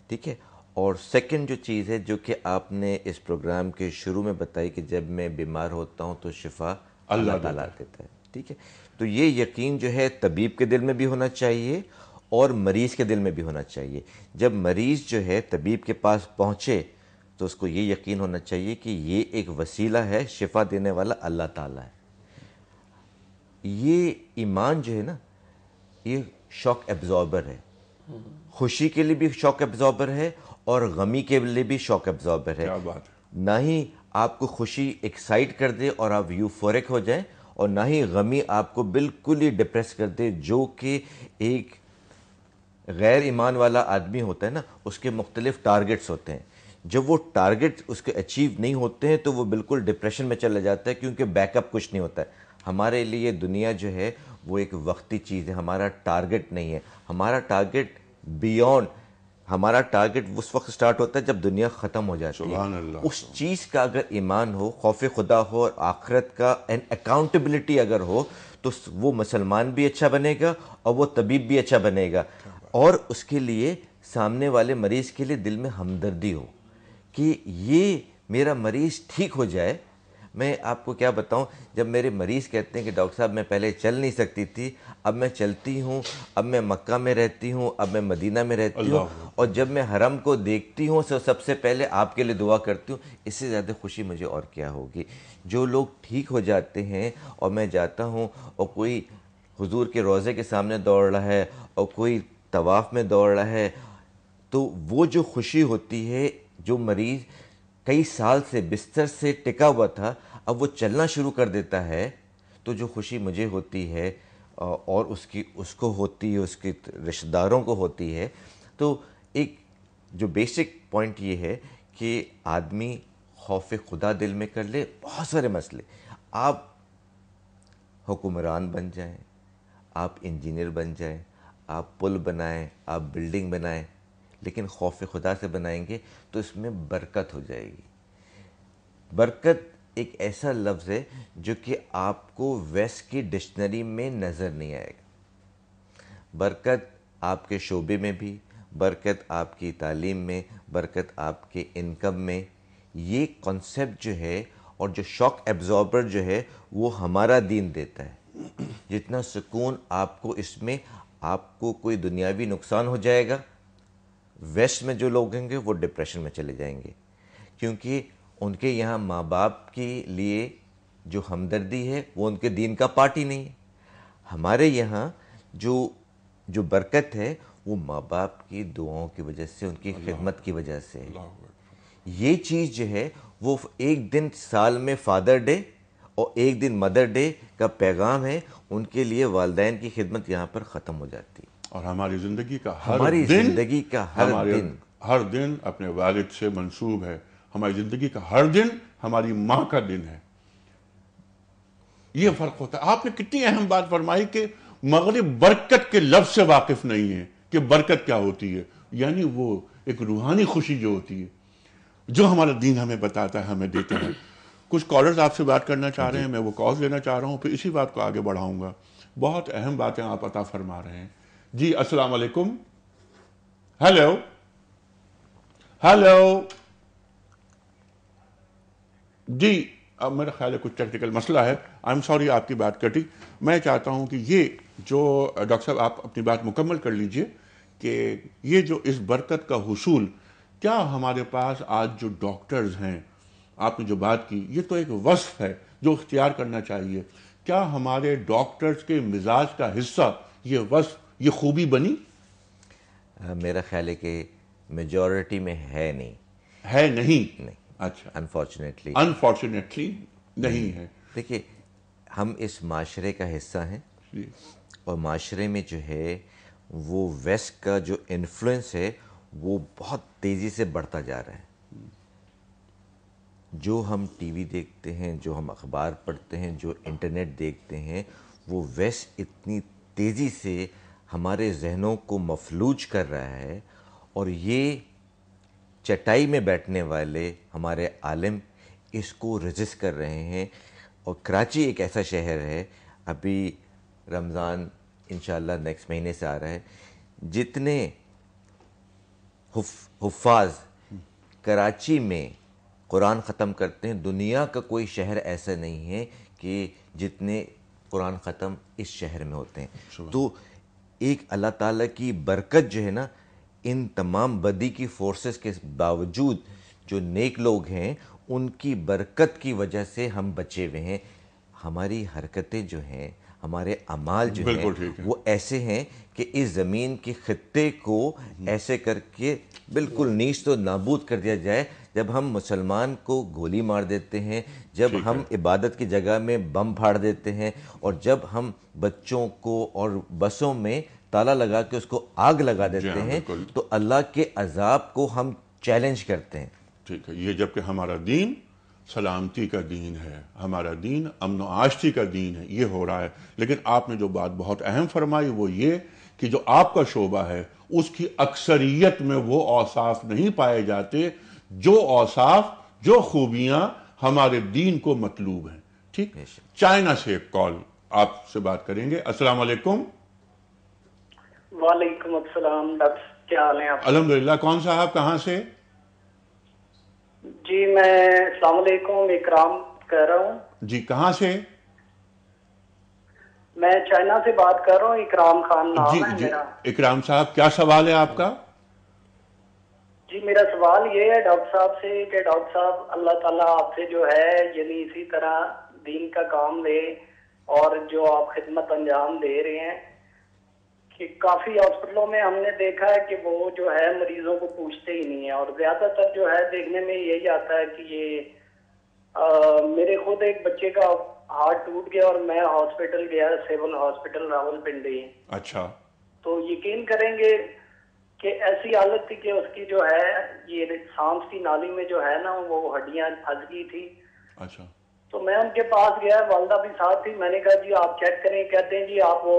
ठीक है और सेकंड जो चीज़ है जो कि आपने इस प्रोग्राम के शुरू में बताई कि जब मैं बीमार होता हूँ तो शिफा अल्लाह ताला देता है ठीक है तो ये यकीन जो है तबीब के दिल में भी होना चाहिए और मरीज़ के दिल में भी होना चाहिए जब मरीज़ जो है तबीब के पास पहुँचे तो उसको ये यकीन होना चाहिए कि ये एक वसीला है शिफा देने वाला अल्लाह ताला है ये ईमान जो है ना ये शॉक एब्जॉर्बर है हम्म। खुशी के लिए भी शॉक एब्जॉर्बर है और गमी के लिए भी शॉक एब्जॉर्बर है ना ही आपको खुशी एक्साइट कर दे और आप यूफोरिक हो जाए और ना ही गमी आपको बिल्कुल ही डिप्रेस कर दे जो कि एक गैर ईमान वाला आदमी होता है ना उसके मुख्तलिफ टारगेट्स होते हैं जब वो टारगेट उसके अचीव नहीं होते हैं तो वो बिल्कुल डिप्रेशन में चला जाता है क्योंकि बैकअप कुछ नहीं होता है हमारे लिए दुनिया जो है वो एक वक्ती चीज़ है हमारा टारगेट नहीं है हमारा टारगेट बियॉन्ड हमारा टारगेट उस वक्त स्टार्ट होता है जब दुनिया ख़त्म हो जाती है उस चीज़ का अगर ईमान हो खौफ खुदा हो और आखरत का एंड अकाउंटेबिलिटी अगर हो तो वो मुसलमान भी अच्छा बनेगा और वो तबीब भी अच्छा बनेगा और उसके लिए सामने वाले मरीज़ के लिए दिल में हमदर्दी हो कि ये मेरा मरीज़ ठीक हो जाए मैं आपको क्या बताऊं जब मेरे मरीज़ कहते हैं कि डॉक्टर साहब मैं पहले चल नहीं सकती थी अब मैं चलती हूँ अब मैं मक्का में रहती हूँ अब मैं मदीना में रहती हूँ और जब मैं हरम को देखती हूँ तो सबसे पहले आपके लिए दुआ करती हूँ इससे ज़्यादा खुशी मुझे और क्या होगी जो लोग ठीक हो जाते हैं और मैं जाता हूँ और कोई हजूर के रोज़े के सामने दौड़ रहा है और कोई तवाफ़ में दौड़ रहा है तो वो जो खुशी होती है जो मरीज़ कई साल से बिस्तर से टिका हुआ था अब वो चलना शुरू कर देता है तो जो खुशी मुझे होती है और उसकी उसको होती है उसके रिश्तेदारों को होती है तो एक जो बेसिक पॉइंट ये है कि आदमी खौफ खुदा दिल में कर ले बहुत सारे मसले आप हुकुमरान बन जाएं आप इंजीनियर बन जाएं आप पुल बनाएं आप बिल्डिंग बनाएं लेकिन खौफ खुदा से बनाएंगे तो इसमें बरकत हो जाएगी बरकत एक ऐसा लफ्ज़ है जो कि आपको वेस्ट की डिक्शनरी में नज़र नहीं आएगा बरकत आपके शोबे में भी बरकत आपकी तालीम में बरकत आपके इनकम में ये कॉन्सेप्ट जो है और जो शॉक एब्जॉर्बर जो है वो हमारा दीन देता है जितना सुकून आपको इसमें आपको कोई दुनियावी नुकसान हो जाएगा वेस्ट में जो लोग होंगे वो डिप्रेशन में चले जाएंगे क्योंकि उनके यहाँ माँ बाप के लिए जो हमदर्दी है वो उनके दीन का पार्ट ही नहीं है हमारे यहाँ जो जो बरकत है वो माँ बाप की दुआओं की वजह से उनकी खिदमत की वजह से है ये चीज़ जो है वो एक दिन साल में फादर डे और एक दिन मदर डे का पैगाम है उनके लिए वालदेन की खिदमत यहाँ पर ख़त्म हो जाती है और हमारी ज़िंदगी का हर हमारी ज़िंदगी का हर दिन हर दिन अपने वालिद से मंसूब है हमारी ज़िंदगी का हर दिन हमारी माँ का दिन है यह फ़र्क होता है आपने कितनी अहम बात फरमाई कि मगरब बरकत के लफ्ज़ से वाकिफ नहीं है कि बरकत क्या होती है यानी वो एक रूहानी खुशी जो होती है जो हमारा दीन हमें बताता है हमें देते हैं कुछ कॉलर्स आपसे बात करना चाह रहे हैं मैं वो कॉल लेना चाह रहा हूँ फिर इसी बात को आगे बढ़ाऊंगा बहुत अहम बातें आप अता फरमा रहे हैं जी अस्सलाम हेलो हेलो जी अब मेरा ख्याल है कुछ टेक्निकल मसला है आई एम सॉरी आपकी बात कटी मैं चाहता हूँ कि ये जो डॉक्टर साहब आप अपनी बात मुकम्मल कर लीजिए कि ये जो इस बरकत का हसूल क्या हमारे पास आज जो डॉक्टर्स हैं आपने जो बात की ये तो एक वसफ़ है जो इख्तियार करना चाहिए क्या हमारे डॉक्टर्स के मिजाज का हिस्सा ये वस ये खूबी बनी मेरा ख्याल है कि मेजॉरिटी में है नहीं है नहीं, नहीं। अच्छा अनफॉर्चुनेटली अनफॉर्चुनेटली नहीं hmm। है देखिए हम इस माशरे का हिस्सा हैं और माशरे में जो है वो वेस्ट का जो इन्फ्लुएंस है वो बहुत तेज़ी से बढ़ता जा रहा है hmm। जो हम टीवी देखते हैं जो हम अखबार पढ़ते हैं जो इंटरनेट देखते हैं वो वेस्ट इतनी तेज़ी से हमारे जहनों को मफलूज कर रहा है और ये चटाई में बैठने वाले हमारे आलिम इसको रजिस्ट कर रहे हैं और कराची एक ऐसा शहर है अभी रमज़ान इन नेक्स्ट महीने से आ रहा है जितने हफाज कराची में कुरान ख़त्म करते हैं दुनिया का कोई शहर ऐसा नहीं है कि जितने कुरान ख़त्म इस शहर में होते हैं तो एक अल्लाह ताला की बरकत जो है ना इन तमाम बदी की फोर्सेस के बावजूद जो नेक लोग हैं उनकी बरकत की वजह से हम बचे हुए हैं हमारी हरकतें जो हैं हमारे अमाल जो हैं है। वो ऐसे हैं कि इस ज़मीन के खत्ते को ऐसे करके बिल्कुल नीच तो नाबूद कर दिया जाए जब हम मुसलमान को गोली मार देते हैं जब हम है। इबादत की जगह में बम फाड़ देते हैं और जब हम बच्चों को और बसों में ताला लगा के उसको आग लगा देते हाँ, हैं तो अल्लाह के अजाब को हम चैलेंज करते हैं ठीक है ये जबकि हमारा दीन सलामती का दीन है हमारा दीन अमन आश्ती का दीन है ये हो रहा है लेकिन आपने जो बात बहुत अहम फरमाई वो ये कि जो आपका शोबा है उसकी अक्सरियत में वो औसाफ नहीं पाए जाते जो औसाफ जो खूबियां हमारे दीन को मतलूब हैं ठीक चाइना से एक कॉल आपसे बात करेंगे असलामेकुम वालेकुम अस्सलाम डॉक्टर क्या हाल है आप कौन साहब कहाँ से जी मैं सलामकुम इकराम कह रहा हूँ जी कहाँ से मैं चाइना से बात कर रहा हूँ इकराम खान नाम जी, है जी, मेरा इकराम साहब क्या सवाल है आपका जी मेरा सवाल ये है डॉक्टर साहब से कि डॉक्टर साहब अल्लाह ताला आपसे जो है यानी इसी तरह दीन का काम ले और जो आप खिदमत अंजाम दे रहे हैं कि काफी हॉस्पिटलों में हमने देखा है कि वो जो है मरीजों को पूछते ही नहीं है और ज्यादातर जो है देखने में यही आता है कि ये आ, मेरे खुद एक बच्चे का हार्ट टूट गया और मैं हॉस्पिटल गया सिविल हॉस्पिटल पिंडी अच्छा तो यकीन करेंगे कि ऐसी हालत थी कि उसकी जो है ये सांस की नाली में जो है ना वो हड्डियां फंस गई थी अच्छा तो मैं उनके पास गया वालदा भी साथ थी मैंने कहा जी आप चेक करें कहते हैं जी आप वो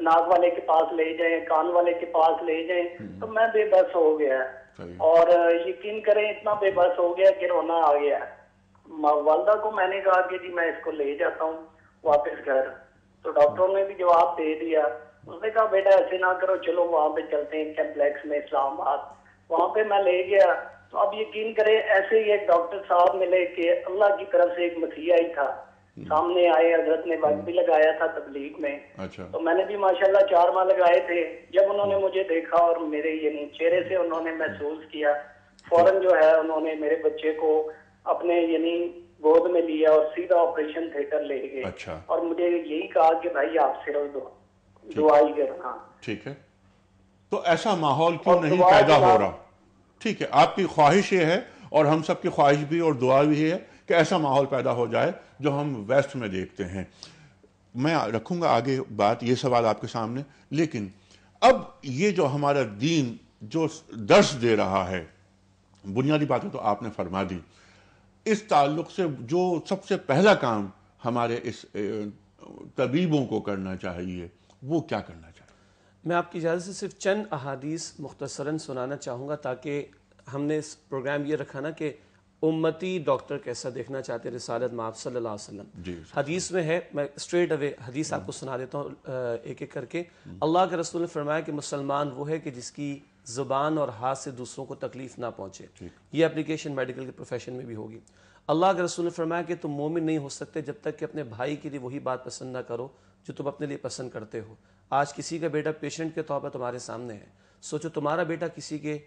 नाक वाले के पास ले जाए कान वाले के पास ले जाए हम्म। तो मैं बेबस हो गया और यकीन करें इतना बेबस हो गया कि रोना आ गया वालदा को मैंने कहा कि जी मैं इसको ले जाता हूँ वापस घर तो डॉक्टरों ने भी जवाब दे दिया उसने कहा बेटा ऐसे ना करो चलो वहां पे चलते हैं कैम्प्लेक्स में इस्लामाबाद वहां पे मैं ले गया तो अब यकीन करें ऐसे ही एक डॉक्टर साहब मिले कि अल्लाह की तरफ से एक मसीहा ही था हम्म। सामने आए हजरत ने बाइक भी हम्म। लगाया था तबलीग में अच्छा तो मैंने भी माशाल्लाह चार माह लगाए थे जब उन्होंने हम्म। मुझे देखा और मेरे यानी चेहरे से उन्होंने महसूस किया अच्छा। फौरन जो है उन्होंने मेरे बच्चे को अपने यानी गोद में लिया और सीधा ऑपरेशन थिएटर ले गए अच्छा और मुझे यही कहा कि भाई आप सिर्फ दुआई करना हाँ। ठीक है तो ऐसा माहौल क्यों नहीं पैदा हो रहा ठीक है आपकी ख्वाहिश ये है और हम सबकी ख्वाहिश भी और दुआ भी है कि ऐसा माहौल पैदा हो जाए जो हम वेस्ट में देखते हैं मैं रखूंगा आगे बात ये सवाल आपके सामने लेकिन अब ये जो हमारा दीन जो दर्श दे रहा है बुनियादी बातें तो आपने फरमा दी इस ताल्लुक से जो सबसे पहला काम हमारे इस तबीबों को करना चाहिए वो क्या करना चाहिए मैं आपकी इजाज़त से सिर्फ चंद अहादीस मुख्तसरा सुनाना चाहूँगा ताकि हमने इस प्रोग्राम ये रखा ना कि उम्मती डॉक्टर कैसा देखना चाहते रसालत में आप सल्लल्लाहु अलैहि वसल्लम हदीस में है मैं स्ट्रेट अवे हदीस हम्म। आपको सुना देता हूँ एक एक करके हम्म। अल्लाह के रसूल ने फरमाया कि मुसलमान वो है कि जिसकी ज़ुबान और हाथ से दूसरों को तकलीफ ना पहुंचे ये एप्लीकेशन मेडिकल के प्रोफेशन में भी होगी अल्लाह के रसूल ने फरमाया कि तुम मोमिन नहीं हो सकते जब तक कि अपने भाई के लिए वही बात पसंद ना करो जो तुम अपने लिए पसंद करते हो आज किसी का बेटा पेशेंट के तौर पर तुम्हारे सामने है सोचो तुम्हारा बेटा किसी के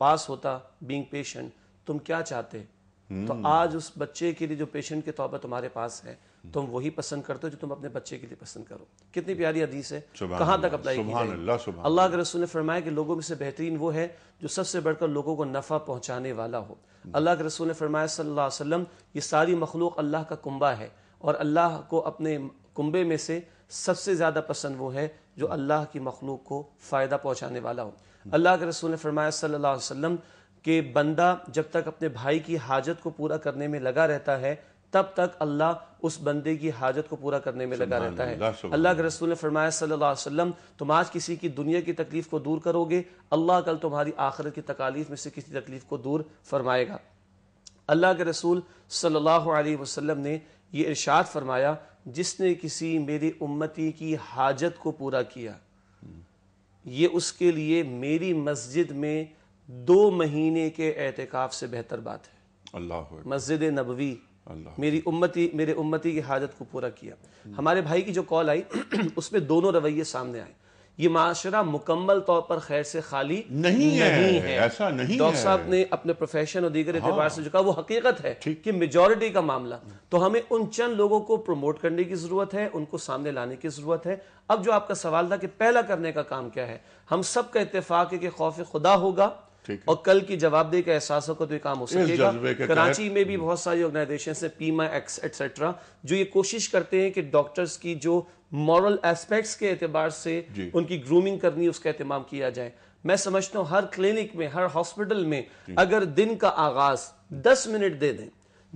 पास होता बींग पेशेंट तुम क्या चाहते तो hmm. आज उस बच्चे के लिए जो पेशेंट के तौर पर तुम्हारे पास है तुम वही पसंद करते हो जो तुम अपने बच्चे के लिए पसंद करो कितनी प्यारी हदीस है कहाँ तक अप्लाई अल्लाह के रसूल ने फरमाया कि लोगों में से बेहतरीन वो है जो सबसे बढ़कर लोगों को नफ़ा पहुंचाने वाला हो hmm. अल्लाह के रसूल ने फरमाया सल्ला ये सारी मखलूक अल्लाह का कुंबा है और अल्लाह को अपने कुंबे में से सबसे ज़्यादा पसंद वो है जो अल्लाह की मखलूक को फ़ायदा पहुंचाने वाला हो hmm. अल्लाह के रसूल ने फरमाया अलैहि वसल्लम कि बंदा जब तक अपने भाई की हाजत को पूरा करने में लगा रहता है तब तक अल्लाह उस बंदे की हाजत को पूरा करने में लगा रहता है अल्लाह के रसूल ने फरमाया सल्लल्लाहु अलैहि वसल्लम तुम आज किसी की दुनिया की तकलीफ को दूर करोगे अल्लाह कल तुम्हारी आखिरत की तकालीफ में से किसी तकलीफ को दूर फरमाएगा अल्लाह के रसूल सल्लल्लाहु अलैहि वसल्लम ने यह इरशाद फरमाया जिसने किसी मेरी उम्मती की हाजत को पूरा किया ये उसके लिए मेरी मस्जिद में दो महीने के एहतिकाफ से बेहतर बात है अल्लाह मस्जिद नबवी मेरी उम्मती मेरे उम्मती की हाजत को पूरा किया हमारे भाई की जो कॉल आई उसमें दोनों रवैये सामने आए ये माशरा मुकम्मल तौर पर खैर से खाली नहीं, है, नहीं है, है ऐसा नहीं डॉक्टर साहब ने अपने प्रोफेशन और दीगर हाँ, से जो कहा वो हकीकत है कि मेजोरिटी का मामला तो हमें उन चंद लोगों को प्रमोट करने की ज़रूरत है उनको सामने लाने की ज़रूरत है अब जो आपका सवाल था कि पहला करने का काम क्या है हम सब का इतफाक़ है कि खौफ खुदा होगा और कल की जवाबदेही का एहसास होगा तो ये काम हो सकेगा कराची में भी हम्म। बहुत सारी ऑर्गेनाइजेशन है पीमा एक्स एटसेट्रा जो ये कोशिश करते हैं कि डॉक्टर्स की जो मॉरल एस्पेक्ट्स के एतबार से उनकी ग्रूमिंग करनी उसका एहतमाम किया जाए मैं समझता हूँ हर क्लिनिक में हर हॉस्पिटल में अगर दिन का आगाज दस मिनट दे दें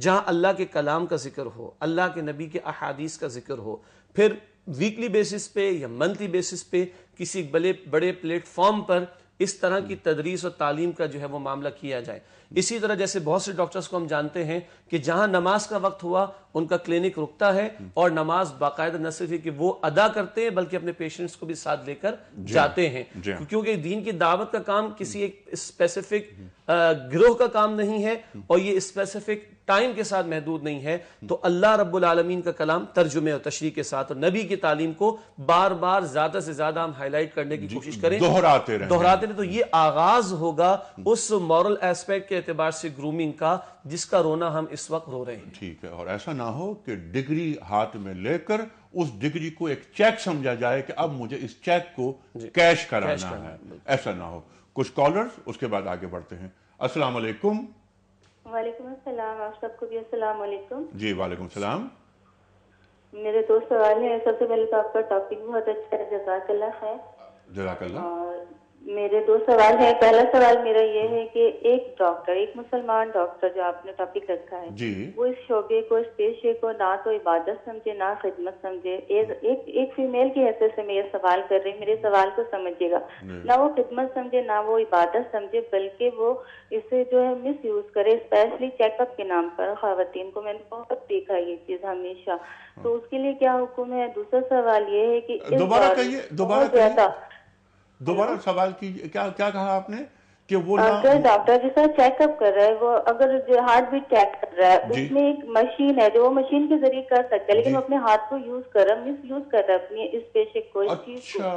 जहाँ अल्लाह के कलाम का जिक्र हो अल्लाह के नबी के अहादीस का जिक्र हो फिर वीकली बेसिस पे या मंथली बेसिस पे किसी बड़े बड़े प्लेटफॉर्म पर इस तरह की तदरीस और तालीम का जो है वो मामला किया जाए इसी तरह जैसे बहुत से डॉक्टर्स को हम जानते हैं कि जहां नमाज का वक्त हुआ उनका क्लिनिक रुकता है और नमाज बाकायदा न सिर्फ कि वो अदा करते हैं बल्कि अपने पेशेंट्स को भी साथ लेकर हाँ, जाते हैं हाँ। क्योंकि दीन की दावत का काम किसी एक स्पेसिफिक ग्रोह का काम नहीं है और ये स्पेसिफिक टाइम के साथ महदूद नहीं है तो अल्लाह रब्बुल आलमीन का कलाम तर्जुमे और तशरी के साथ और नबी की तालीम को बार बार ज्यादा से ज्यादा हम हाईलाइट करने की कोशिश करें दोहराते रहे दोहराते रहे तो ये आगाज होगा उस मॉरल एस्पेक्ट के एतबार से ग्रूमिंग का जिसका रोना हम इस वक्त रो रहे हैं ठीक है और ऐसा ना हो कि डिग्री हाथ में लेकर उस डिग्री को एक चेक समझा जाए कि अब मुझे इस चेक को कैश कराना, कैश है ऐसा ना हो कुछ कॉलर्स उसके बाद आगे बढ़ते हैं अस्सलाम वालेकुम जी वाले सलाम मेरे दो सवाल हैं सबसे पहले तो आपका टॉपिक बहुत अच्छा है जजाकल्ला खैर जजाकल्ला और मेरे दो सवाल हैं पहला सवाल मेरा ये है कि एक डॉक्टर एक मुसलमान डॉक्टर जो आपने टॉपिक रखा है जी। वो इस शोबे को इस पेशे को ना तो इबादत समझे ना खिदमत समझे ए, एक, एक फीमेल की हैसियत से मैं ये सवाल कर रही मेरे सवाल को समझिएगा ना वो खिदमत समझे ना वो इबादत समझे बल्कि वो इसे जो है मिस यूज करे स्पेशली चेकअप के नाम पर खातन को मैंने बहुत देखा ये चीज हमेशा तो हाँ। उसके लिए क्या हुक्म है दूसरा सवाल ये है की दोबारा कहिए दोबारा दोबारा सवाल कीजिए क्या क्या कहा आपने कि वो अगर डॉक्टर के साथ चेकअप कर रहा है वो अगर जो हार्ट बीट चेक कर रहा है उसमें एक मशीन है जो वो मशीन के जरिए कर सकता है लेकिन वो अपने हाथ को यूज कर रहा है मिस यूज कर रहा है अपने इस पेशे को अच्छा,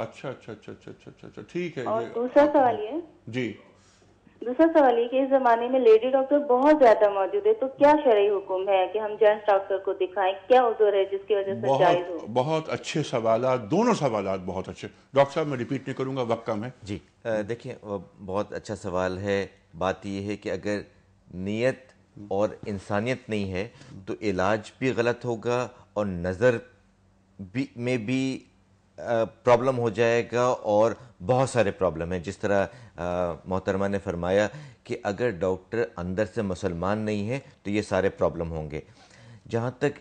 अच्छा अच्छा अच्छा अच्छा अच्छा अच्छा ठीक है और दूसरा सवाल ये जी दूसरा सवाल ये कि इस जमाने में लेडी डॉक्टर बहुत ज्यादा मौजूद है तो क्या शरय हुक्म है कि हम जेंट्स डॉक्टर को दिखाएं क्या उजर है जिसकी वजह से बहुत, हो बहुत अच्छे सवाल दोनों सवाल बहुत अच्छे डॉक्टर साहब मैं रिपीट नहीं करूंगा वक्त कम है जी देखिए बहुत अच्छा सवाल है बात यह है कि अगर नीयत और इंसानियत नहीं है तो इलाज भी गलत होगा और नज़र भी में भी प्रॉब्लम हो जाएगा और बहुत सारे प्रॉब्लम हैं जिस तरह मोहतरमा ने फरमाया कि अगर डॉक्टर अंदर से मुसलमान नहीं है तो ये सारे प्रॉब्लम होंगे जहाँ तक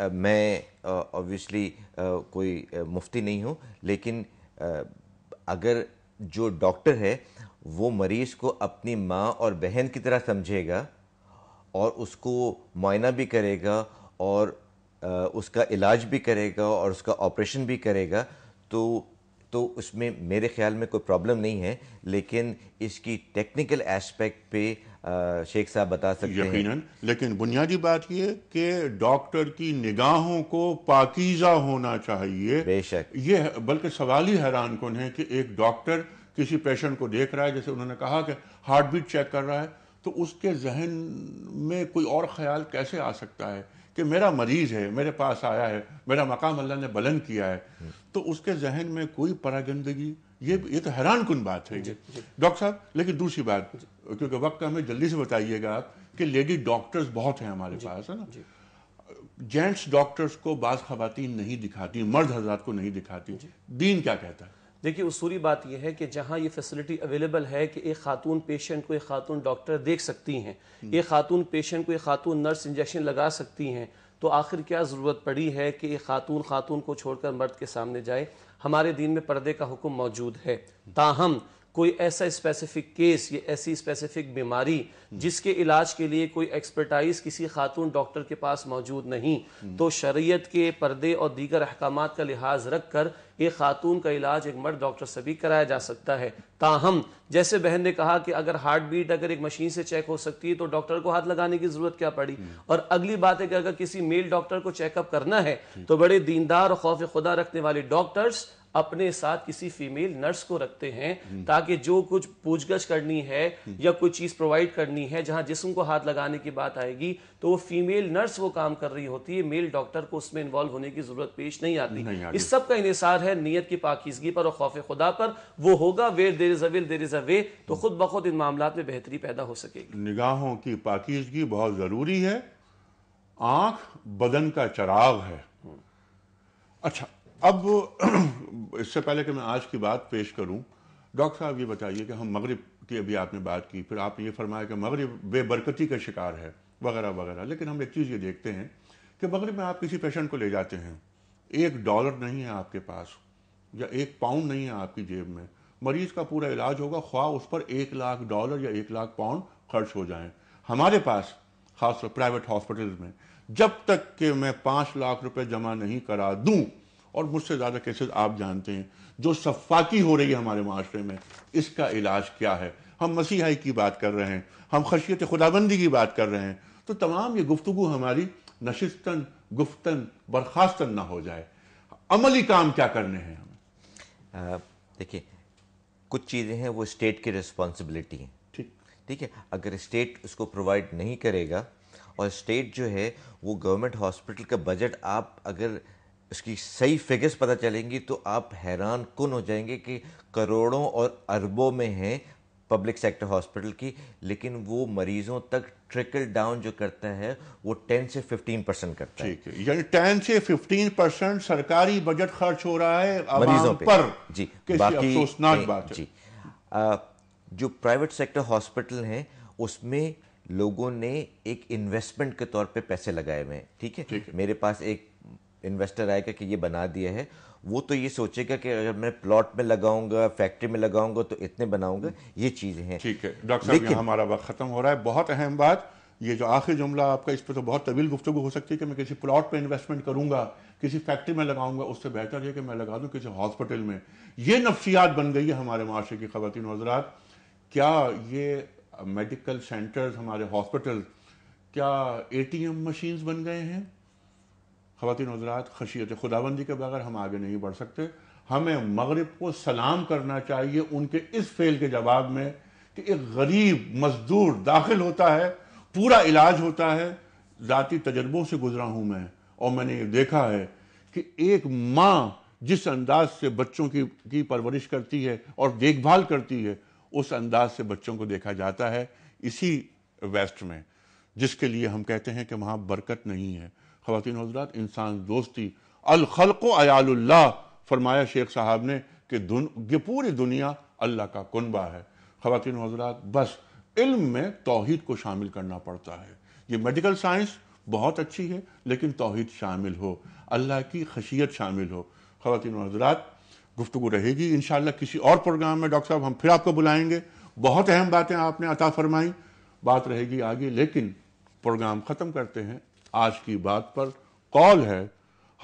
आ, मैं ऑब्वियसली कोई आ, मुफ्ती नहीं हूँ लेकिन आ, अगर जो डॉक्टर है वो मरीज़ को अपनी माँ और बहन की तरह समझेगा और उसको मुआयना भी करेगा और उसका इलाज भी करेगा और उसका ऑपरेशन भी करेगा तो तो उसमें मेरे ख्याल में कोई प्रॉब्लम नहीं है लेकिन इसकी टेक्निकल एस्पेक्ट पे शेख साहब बता सकते यकीनन, हैं लेकिन बुनियादी बात यह कि डॉक्टर की निगाहों को पाकिजा होना चाहिए बेशक ये बल्कि सवाल ही हैरान कौन है कि एक डॉक्टर किसी पेशेंट को देख रहा है जैसे उन्होंने कहा कि हार्ट बीट चेक कर रहा है तो उसके जहन में कोई और ख्याल कैसे आ सकता है कि मेरा मरीज है मेरे पास आया है मेरा मकाम अल्लाह ने बुलंद किया है तो उसके जहन में कोई परागंदगी ये ये तो हैरान कन बात है डॉक्टर साहब लेकिन दूसरी बात क्योंकि वक्त हमें जल्दी से बताइएगा आप कि लेडी डॉक्टर्स बहुत हैं हमारे पास है ना जेंट्स डॉक्टर्स को बाज खातन नहीं दिखाती मर्द हजरात को नहीं दिखाती दीन क्या कहता है देखिए उसूरी बात यह है कि जहाँ ये फैसिलिटी अवेलेबल है कि एक खातून पेशेंट को एक खातून डॉक्टर देख सकती हैं हम्म। एक खातून पेशेंट को एक खातून नर्स इंजेक्शन लगा सकती हैं तो आखिर क्या ज़रूरत पड़ी है कि एक खातून खातून को छोड़कर मर्द के सामने जाए हमारे दीन में पर्दे का हुक्म मौजूद है ताहम कोई ऐसा स्पेसिफिक केस या ऐसी स्पेसिफिक बीमारी जिसके इलाज के लिए कोई एक्सपर्टाइज किसी खातून डॉक्टर के पास मौजूद नहीं तो शरीयत के पर्दे और दीगर अहकाम का लिहाज रख कर एक खातून का इलाज एक मर्द डॉक्टर से भी कराया जा सकता है ताहम जैसे बहन ने कहा कि अगर हार्ट बीट अगर एक मशीन से चेक हो सकती है तो डॉक्टर को हाथ लगाने की जरूरत क्या पड़ी और अगली बात है कि अगर किसी मेल डॉक्टर को चेकअप करना है तो बड़े दीनदार और खौफ खुदा रखने वाले डॉक्टर्स अपने साथ किसी फीमेल नर्स को रखते हैं ताकि जो कुछ पूछगछ करनी है या कोई चीज़ प्रोवाइड करनी है जहां जिसम को हाथ लगाने की बात आएगी तो वो फीमेल नर्स वो काम कर रही होती है मेल डॉक्टर को उसमें इन्वॉल्व होने की ज़रूरत पेश नहीं आती इस सब का इंसार है नीयत की पाकिजगी पर और खौफ खुदा पर वो होगा where there is a there is a way तो खुद ब खुद इन मामला में बेहतरी पैदा हो सकेगी निगाहों की पाकिजगी बहुत ज़रूरी है आंख बदन का चराग है अच्छा अब इससे पहले कि मैं आज की बात पेश करूं डॉक्टर साहब ये बताइए कि हम मगरब की अभी आपने बात की फिर आपने ये फरमाया कि मगरब बेबरकती का शिकार है वगैरह वगैरह लेकिन हम एक चीज़ ये देखते हैं कि मगरब में आप किसी पेशेंट को ले जाते हैं एक डॉलर नहीं है आपके पास या एक पाउंड नहीं है आपकी जेब में मरीज़ का पूरा इलाज होगा ख्वा उस पर एक लाख डॉलर या एक लाख पाउंड खर्च हो जाए हमारे पास खासतौर प्राइवेट हॉस्पिटल में जब तक कि मैं पाँच लाख रुपए जमा नहीं करा दूँ और मुझसे ज़्यादा केसेस आप जानते हैं जो शफाकी हो रही है हमारे माशरे में इसका इलाज क्या है हम मसीहाई की बात कर रहे हैं हम खशियत खुदाबंदी की बात कर रहे हैं तो तमाम ये गुफ्तु हमारी नशिस्तन गुफ्तन बर्खास्तन ना हो जाए अमली काम क्या करने हैं हमें देखिए कुछ चीज़ें हैं वो स्टेट की रिस्पॉन्सिबिलिटी हैं ठीक ठीक है अगर स्टेट उसको प्रोवाइड नहीं करेगा और स्टेट जो है वो गवर्नमेंट हॉस्पिटल का बजट आप अगर इसकी सही फिगर्स पता चलेंगी तो आप हैरान कन हो जाएंगे कि करोड़ों और अरबों में हैं पब्लिक सेक्टर हॉस्पिटल की लेकिन वो मरीजों तक ट्रिकल डाउन जो करता है वो टेन से फिफ्टीन परसेंट करता है ठीक है यानी टेन से फिफ्टीन परसेंट सरकारी बजट खर्च हो रहा है मरीजों पे, पर जी बाकी बात है। जी आ, जो प्राइवेट सेक्टर हॉस्पिटल हैं उसमें लोगों ने एक इन्वेस्टमेंट के तौर पे पैसे लगाए हुए हैं ठीक है मेरे पास एक इन्वेस्टर आएगा कि ये बना दिया है वो तो ये सोचेगा कि अगर मैं प्लॉट में लगाऊंगा फैक्ट्री में लगाऊंगा तो इतने बनाऊंगा ये चीज़ें हैं ठीक है डॉक्टर साहब हमारा वक्त ख़त्म हो रहा है बहुत अहम बात ये जो आखिरी जुमला आपका इस पर तो बहुत तवील गुफ्तु हो सकती है कि मैं किसी प्लॉट पर इन्वेस्टमेंट करूंगा किसी फैक्ट्री में लगाऊंगा उससे बेहतर है कि मैं लगा दूं किसी हॉस्पिटल में ये नफसियात बन गई है हमारे माशरे की खवतिन हजरात क्या ये मेडिकल सेंटर्स हमारे हॉस्पिटल क्या ए टी एम मशीन्स बन गए हैं खातिन हजरात खशियत खुदाबंदी के बगैर हम आगे नहीं बढ़ सकते हमें मगरब को सलाम करना चाहिए उनके इस फेल के जवाब में कि एक गरीब मजदूर दाखिल होता है पूरा इलाज होता है ज़ाती तजर्बों से गुजरा हूँ मैं और मैंने ये देखा है कि एक माँ जिस अंदाज से बच्चों की की परवरिश करती है और देखभाल करती है उस अंदाज से बच्चों को देखा जाता है इसी वेस्ट में जिसके लिए हम कहते हैं कि वहाँ बरकत नहीं है खातिन हजरात इंसान दोस्ती अलखलक अयाल्ला फरमाया शेख साहब ने कि दुन, पूरी दुनिया अल्लाह का कुनबा है खातिन हजरात बस इल्म में तोहद को शामिल करना पड़ता है ये मेडिकल साइंस बहुत अच्छी है लेकिन तोहद शामिल हो अल्लाह की खशियत शामिल हो खातिन हजरात गुफ्तु रहेगी इन किसी और प्रोग्राम में डॉक्टर साहब हम फिर आपको बुलाएंगे बहुत अहम बातें आपने अता फरमाई बात रहेगी आगे लेकिन प्रोग्राम ख़त्म करते हैं आज की बात पर कौल है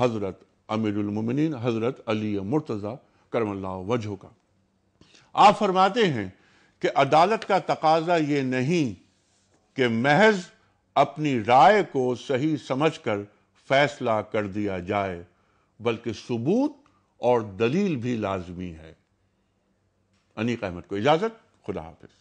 हज़रत अमीरमिन हज़रत अली मुर्तज़ा करमल्ला वजह का आप फरमाते हैं कि अदालत का तकाजा ये नहीं कि महज अपनी राय को सही समझ कर फैसला कर दिया जाए बल्कि सबूत और दलील भी लाजमी है अनीक अहमद को इजाजत खुदा हाफिज